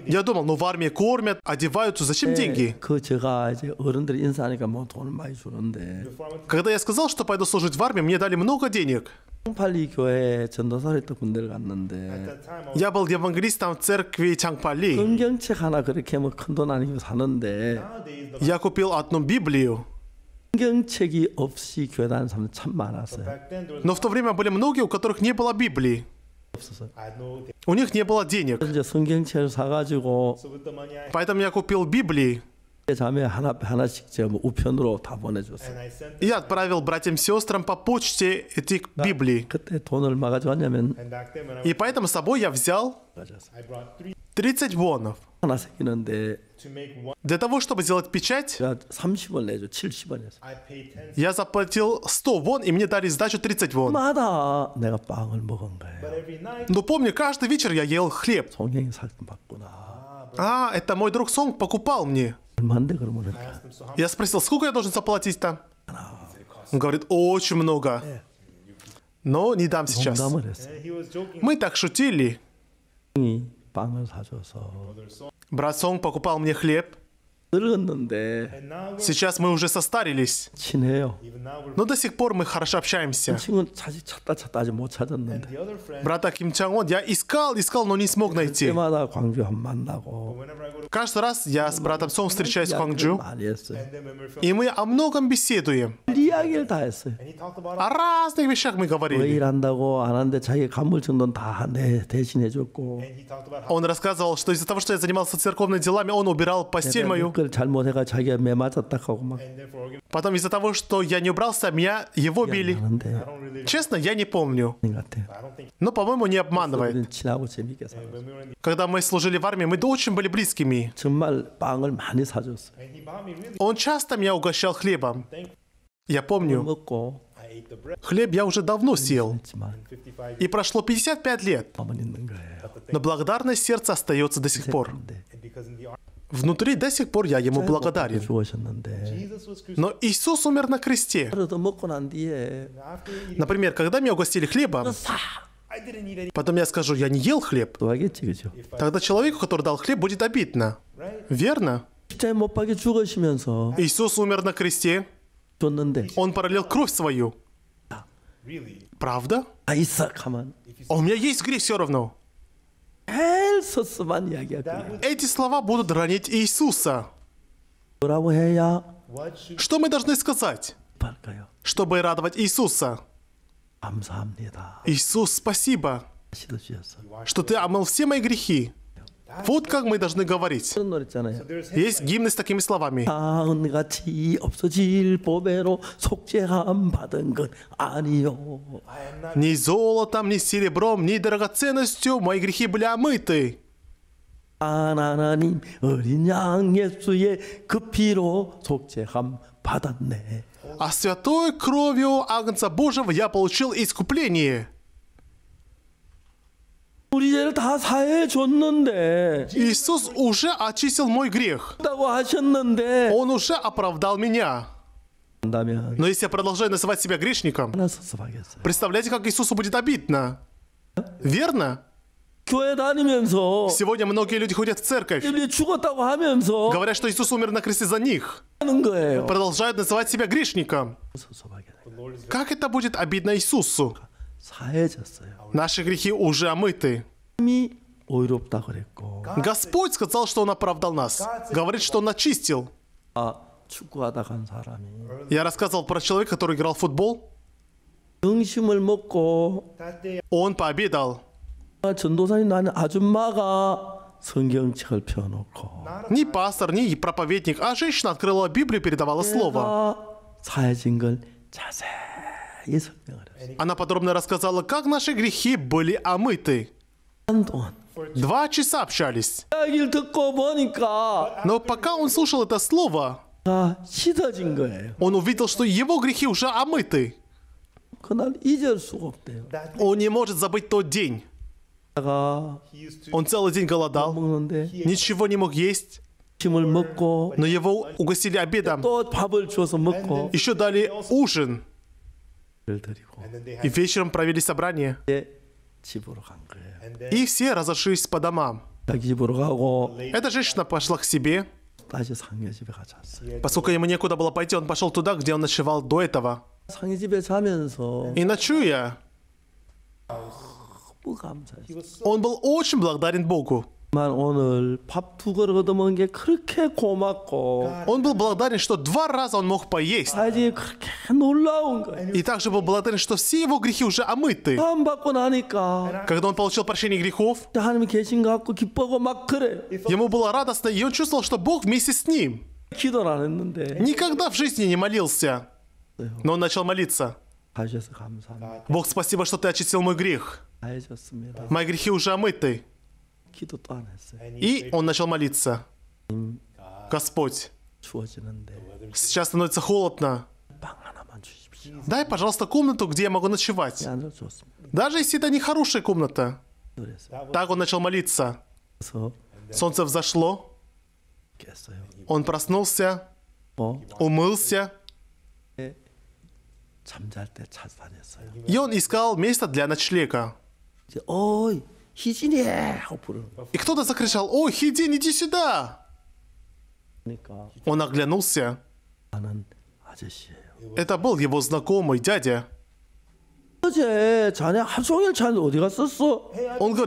Я думал, ну в армии кормят, одеваются, зачем деньги? Когда я сказал, что пойду служить в армии, мне дали много денег. 창팔리 교회 전도사를 Я был евангелистом в церкви Чангпали. 성경책 하나 그렇게 뭐큰돈 Я купил одну Библию. 성경책이 없이 교회 다니는 사람 Но в то время были многие, у которых не было Библии. У них не было денег. Поэтому я купил Библии. Я отправил братьям и сестрам по почте эти Библии. И поэтому с собой я взял 30 вонов. Для того, чтобы сделать печать, я заплатил 100 вон, и мне дали сдачу 30 вон. Но помню, каждый вечер я ел хлеб. Ah, а, это мой друг Сонг покупал мне. Я спросил, сколько я должен заплатить там? Он говорит, очень много. Но не дам сейчас. Мы так шутили. 빵을 사줘서. Брат покупал мне хлеб. Сейчас мы уже состарились, но до сих пор мы хорошо общаемся. Брата Ким Чанг Он я искал, искал, но не смог найти. Каждый раз я с братом Сом встречаюсь в Хвангджу, и мы о многом беседуем. О разных вещах мы говорили. Он рассказывал, что из-за того, что я занимался церковными делами, он убирал постель мою.
그걸 잘못해가 자기가 매 맞았다 하고 막.
Потом из-за того, что я не убрался, меня его били. Честно, я не помню. Но, по-моему, не обманывает. Когда мы служили в армии, мы очень были близкими. Он часто меня угощал хлебом. Я помню. Хлеб я уже давно съел. И прошло 55 лет. Но благодарность сердца остается до сих пор. Внутри до сих пор я ему благодарен. Но Иисус умер на кресте. Например, когда меня угостили хлебом, ну, Потом я скажу, я не ел хлеб. Ну, Тогда человеку, который дал хлеб, будет обидно. Верно? Иисус умер на кресте. Он пролил кровь свою. Правда? А, а у меня есть грех все равно. Эти слова будут ранить Иисуса. Что мы должны сказать, чтобы радовать Иисуса? Иисус, спасибо, что Ты омыл все мои грехи. Вот как мы должны говорить. Есть гимны с такими словами. Ни золотом, ни серебром, ни драгоценностью мои грехи были омыты. А святой кровью Агнца Божьего я получил искупление. Иисус уже очистил мой грех. Он уже оправдал меня.
Но
если я продолжаю называть себя грешником, представляете, как Иисусу будет обидно. Верно? Сегодня многие люди ходят в церковь, говорят, что Иисус умер на кресте за них, продолжают называть себя грешником. Как это будет обидно Иисусу? Наши грехи уже омыты. Господь сказал, что Он оправдал нас. Говорит, что Он очистил. Я рассказывал про человека, который играл в футбол. Он пообедал. Ни пастор, ни проповедник, а женщина открыла Библию и передавала слово. Она подробно рассказала, как наши грехи были омыты. Два часа общались. Но пока он слушал это слово, он увидел, что его грехи уже омыты. Он не может забыть тот день. Он целый день голодал, ничего не мог есть. Но его угостили обедом. Еще дали ужин. И вечером провели собрание. И все разошлись по домам. Эта женщина пошла к себе. Поскольку ему некуда было пойти, он пошел туда, где он ночевал до этого. И ночуя, он был очень благодарен Богу. 만 오늘 Он был благодарен, что два раза он мог поесть. И также был благодарен, что все его грехи уже омыты. Когда он получил прощение грехов, ему было радостно, и он чувствовал, что Бог вместе с ним. Никогда в жизни не молился, но он начал молиться. Бог, спасибо, что ты очистил мой грех. Мои грехи уже омыты. И а, он начал молиться. Господь, сейчас становится холодно. Дай, пожалуйста, комнату, где я могу ночевать. Даже если это не хорошая комната. Так он начал молиться. Солнце взошло. Он проснулся, умылся. И он искал место для ночлега. Ой, «Хидине!» И кто-то закричал «О, Хидин, иди сюда!» Он оглянулся. Это был его знакомый дядя. Он говорит,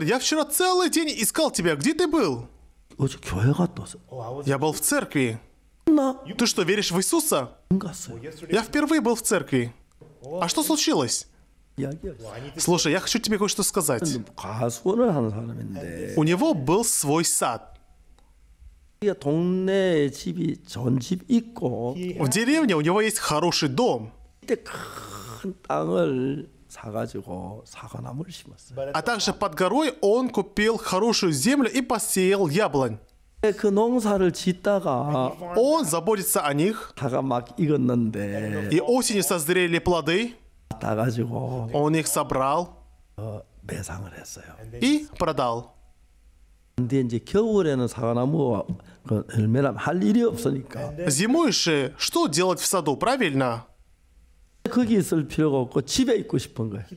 я вчера целый день искал тебя, где ты был? Я был в церкви. Ты что, веришь в Иисуса? Я впервые был в церкви. А что случилось? Ну, Слушай, я хочу тебе кое-что сказать. Ну, э, у него был свой сад.
В деревне
у него есть хороший дом. А также под горой он купил хорошую землю и посеял яблонь. Э, он заботится о них. И осенью созрели плоды. Он их собрал 어, 매상을 и продал. 근데 이제 겨울에는 Зимой же что делать в саду, правильно?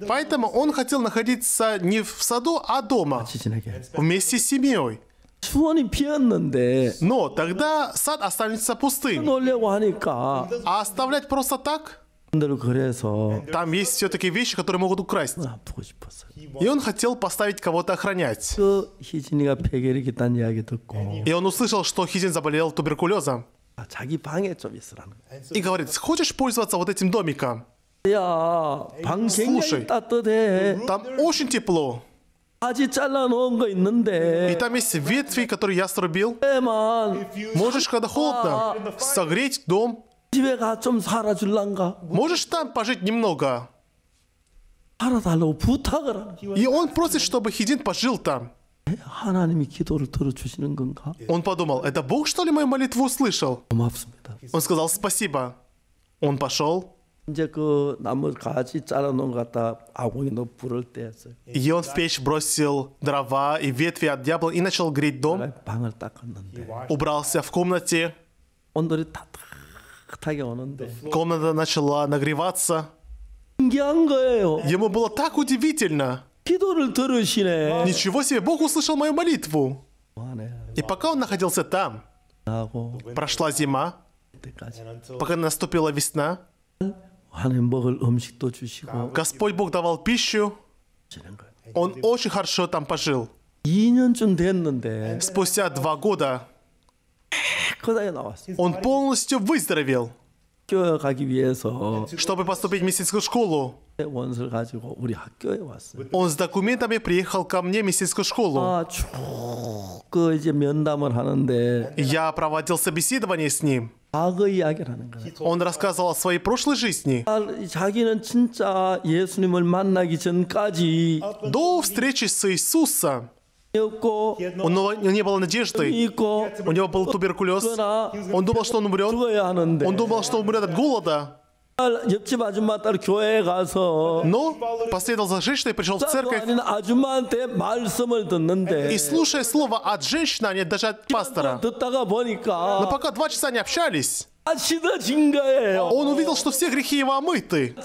Поэтому он хотел находиться не в саду, а дома, вместе с семьей. Но тогда сад останется пустым. А оставлять просто так? Там есть все-таки вещи, которые могут украсть. И он хотел поставить кого-то охранять. И он услышал, что Хизин заболел туберкулезом. И говорит, хочешь пользоваться вот этим домиком? Слушай, там очень тепло. И там есть ветви, которые я срубил. Можешь, когда холодно, согреть дом Можешь там пожить немного? И он просит, чтобы Хидин пожил там. Он подумал, это Бог что ли мою молитву услышал? Он сказал спасибо. Он пошел. И он в печь бросил дрова и ветви от дьявола и начал греть дом. Убрался в комнате к Тайонанде. Комната начала нагреваться. Ему было так удивительно. Ничего себе, Бог услышал мою молитву. И пока он находился там, прошла зима, пока наступила весна, Господь Бог давал пищу, он очень хорошо там пожил. Спустя два года он полностью выздоровел. Чтобы поступить в медицинскую школу. Он с документами приехал ко мне в медицинскую школу. Я проводил собеседование с ним. Он рассказывал о своей прошлой жизни. До встречи с Иисусом у него не было надежды. У него был туберкулез. Он думал, что он умрет. Он думал, что умрет от голода. Но последовал за женщиной, пришел в церковь. И слушая слово от женщины, а не даже от пастора. Но пока два часа не общались, он увидел, что все грехи его омыты.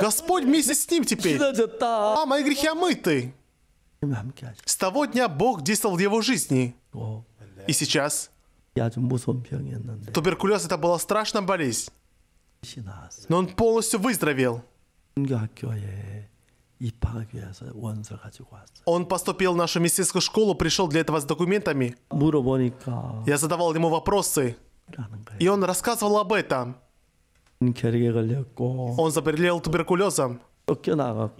Господь вместе с ним теперь. А мои грехи омыты. С того дня Бог действовал в его жизни. И сейчас туберкулез это была страшная болезнь. Но он полностью выздоровел. Он поступил в нашу медицинскую школу, пришел для этого с документами. Я задавал ему вопросы. И он рассказывал об этом. Он заболел туберкулезом.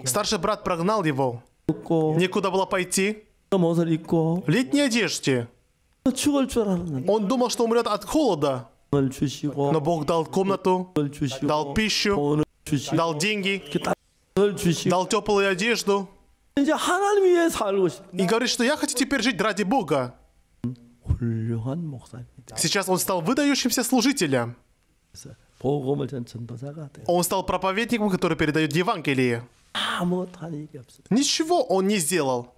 Старший брат прогнал его. Некуда было пойти. Летней одежде. Он думал, что умрет от холода. Но Бог дал комнату, дал пищу, дал деньги, дал теплую одежду. И говорит, что я хочу теперь жить ради Бога. Сейчас он стал выдающимся служителем. Он стал проповедником, который передает Евангелие. А, Ничего он не сделал.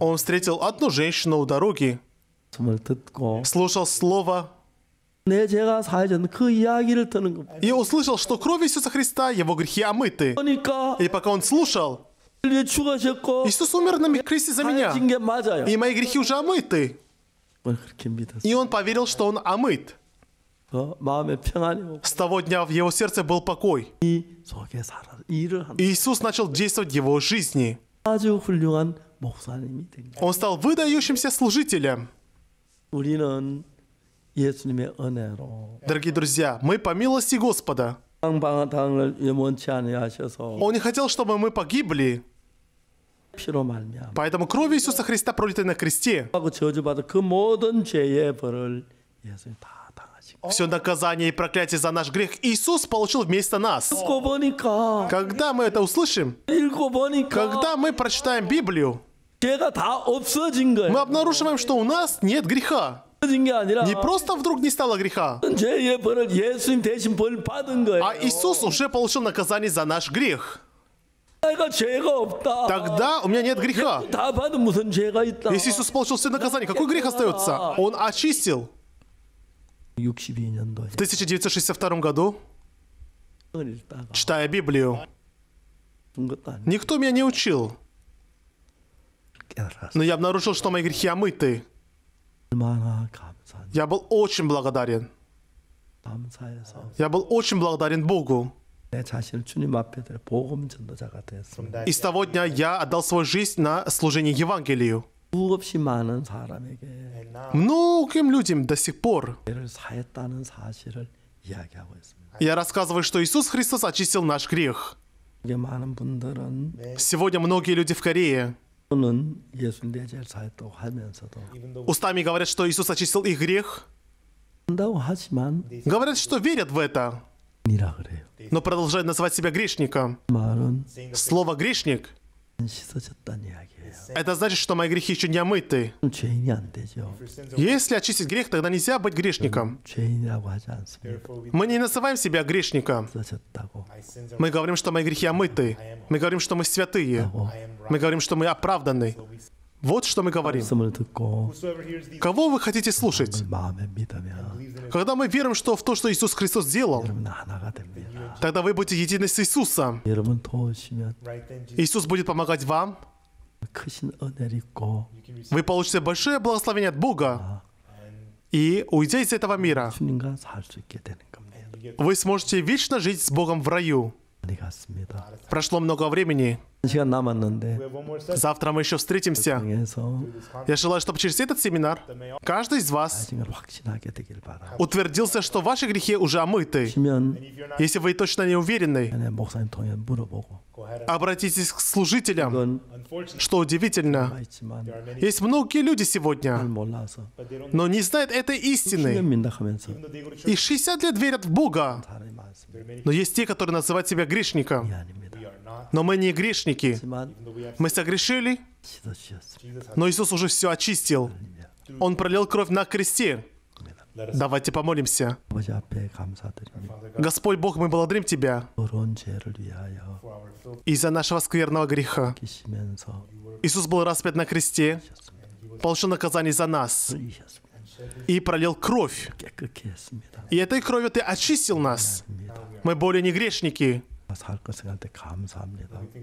Он встретил одну женщину у дороги. Слушал слово и услышал, что кровь Иисуса Христа его грехи омыты. И пока он слушал, Иисус умер на кресте за меня, и мои грехи уже омыты. И он поверил, что он омыт. С того дня в его сердце был покой. Иисус начал действовать в его жизни. Он стал выдающимся служителем. Дорогие друзья, мы по милости Господа. Он не хотел, чтобы мы погибли. Поэтому кровь Иисуса Христа, пролитая на кресте, Господи. Все наказание и проклятие за наш грех Иисус получил вместо нас. Когда мы это услышим, когда мы прочитаем Библию, мы обнаруживаем, что у нас нет греха. Не просто вдруг не стало греха, а Иисус уже получил наказание за наш грех. Тогда у меня нет греха. Если Иисус получил все наказание, какой грех остается? Он очистил в 1962 году, читая Библию, никто меня не учил. Но я обнаружил, что мои грехи омыты. Я был очень благодарен. Я был очень благодарен Богу. И с того дня я отдал свою жизнь на служение Евангелию многим людям до сих пор Я рассказываю, что Иисус Христос очистил наш грех. Сегодня многие люди в Корее устами говорят, что Иисус очистил их грех. Говорят, что верят в это. Но продолжают называть себя грешником. Слово «грешник» Это значит, что мои грехи еще не омыты. Если очистить грех, тогда нельзя быть грешником. Мы не называем себя грешником. Мы говорим, что мои грехи омыты. Мы говорим, что мы святые. Мы говорим, что мы оправданы. Вот что мы говорим. Кого вы хотите слушать? А. Когда мы верим что в то, что Иисус Христос сделал, тогда вы будете едины с Иисусом. Иисус будет помогать вам. Вы получите большое благословение от Бога и уйдя из этого мира. Вы сможете вечно жить с Богом в раю. Прошло много времени. 시간 남았는데 Завтра мы еще встретимся. Я желаю, чтобы через этот семинар каждый из вас утвердился, что ваши грехи уже омыты. Если вы точно не уверены, обратитесь к служителям. Что удивительно, есть многие люди сегодня, но не знают этой истины. И 60 лет верят в Бога. Но есть те, которые называют себя грешником. Но мы не грешники. Мы согрешили, но Иисус уже все очистил. Он пролил кровь на кресте. Давайте помолимся. Господь Бог, мы благодарим Тебя из-за нашего скверного греха. Иисус был распят на кресте, получил наказание за нас и пролил кровь. И этой кровью Ты очистил нас. Мы более не грешники.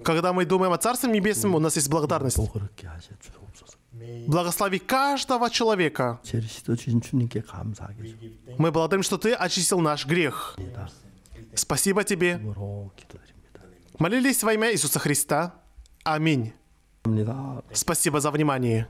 Когда мы думаем о Царстве Небесном, у нас есть благодарность. А Благослови каждого человека. Мы благодарим, что Ты очистил наш грех. Спасибо Тебе. Молились во имя Иисуса Христа. Аминь. Спасибо за внимание.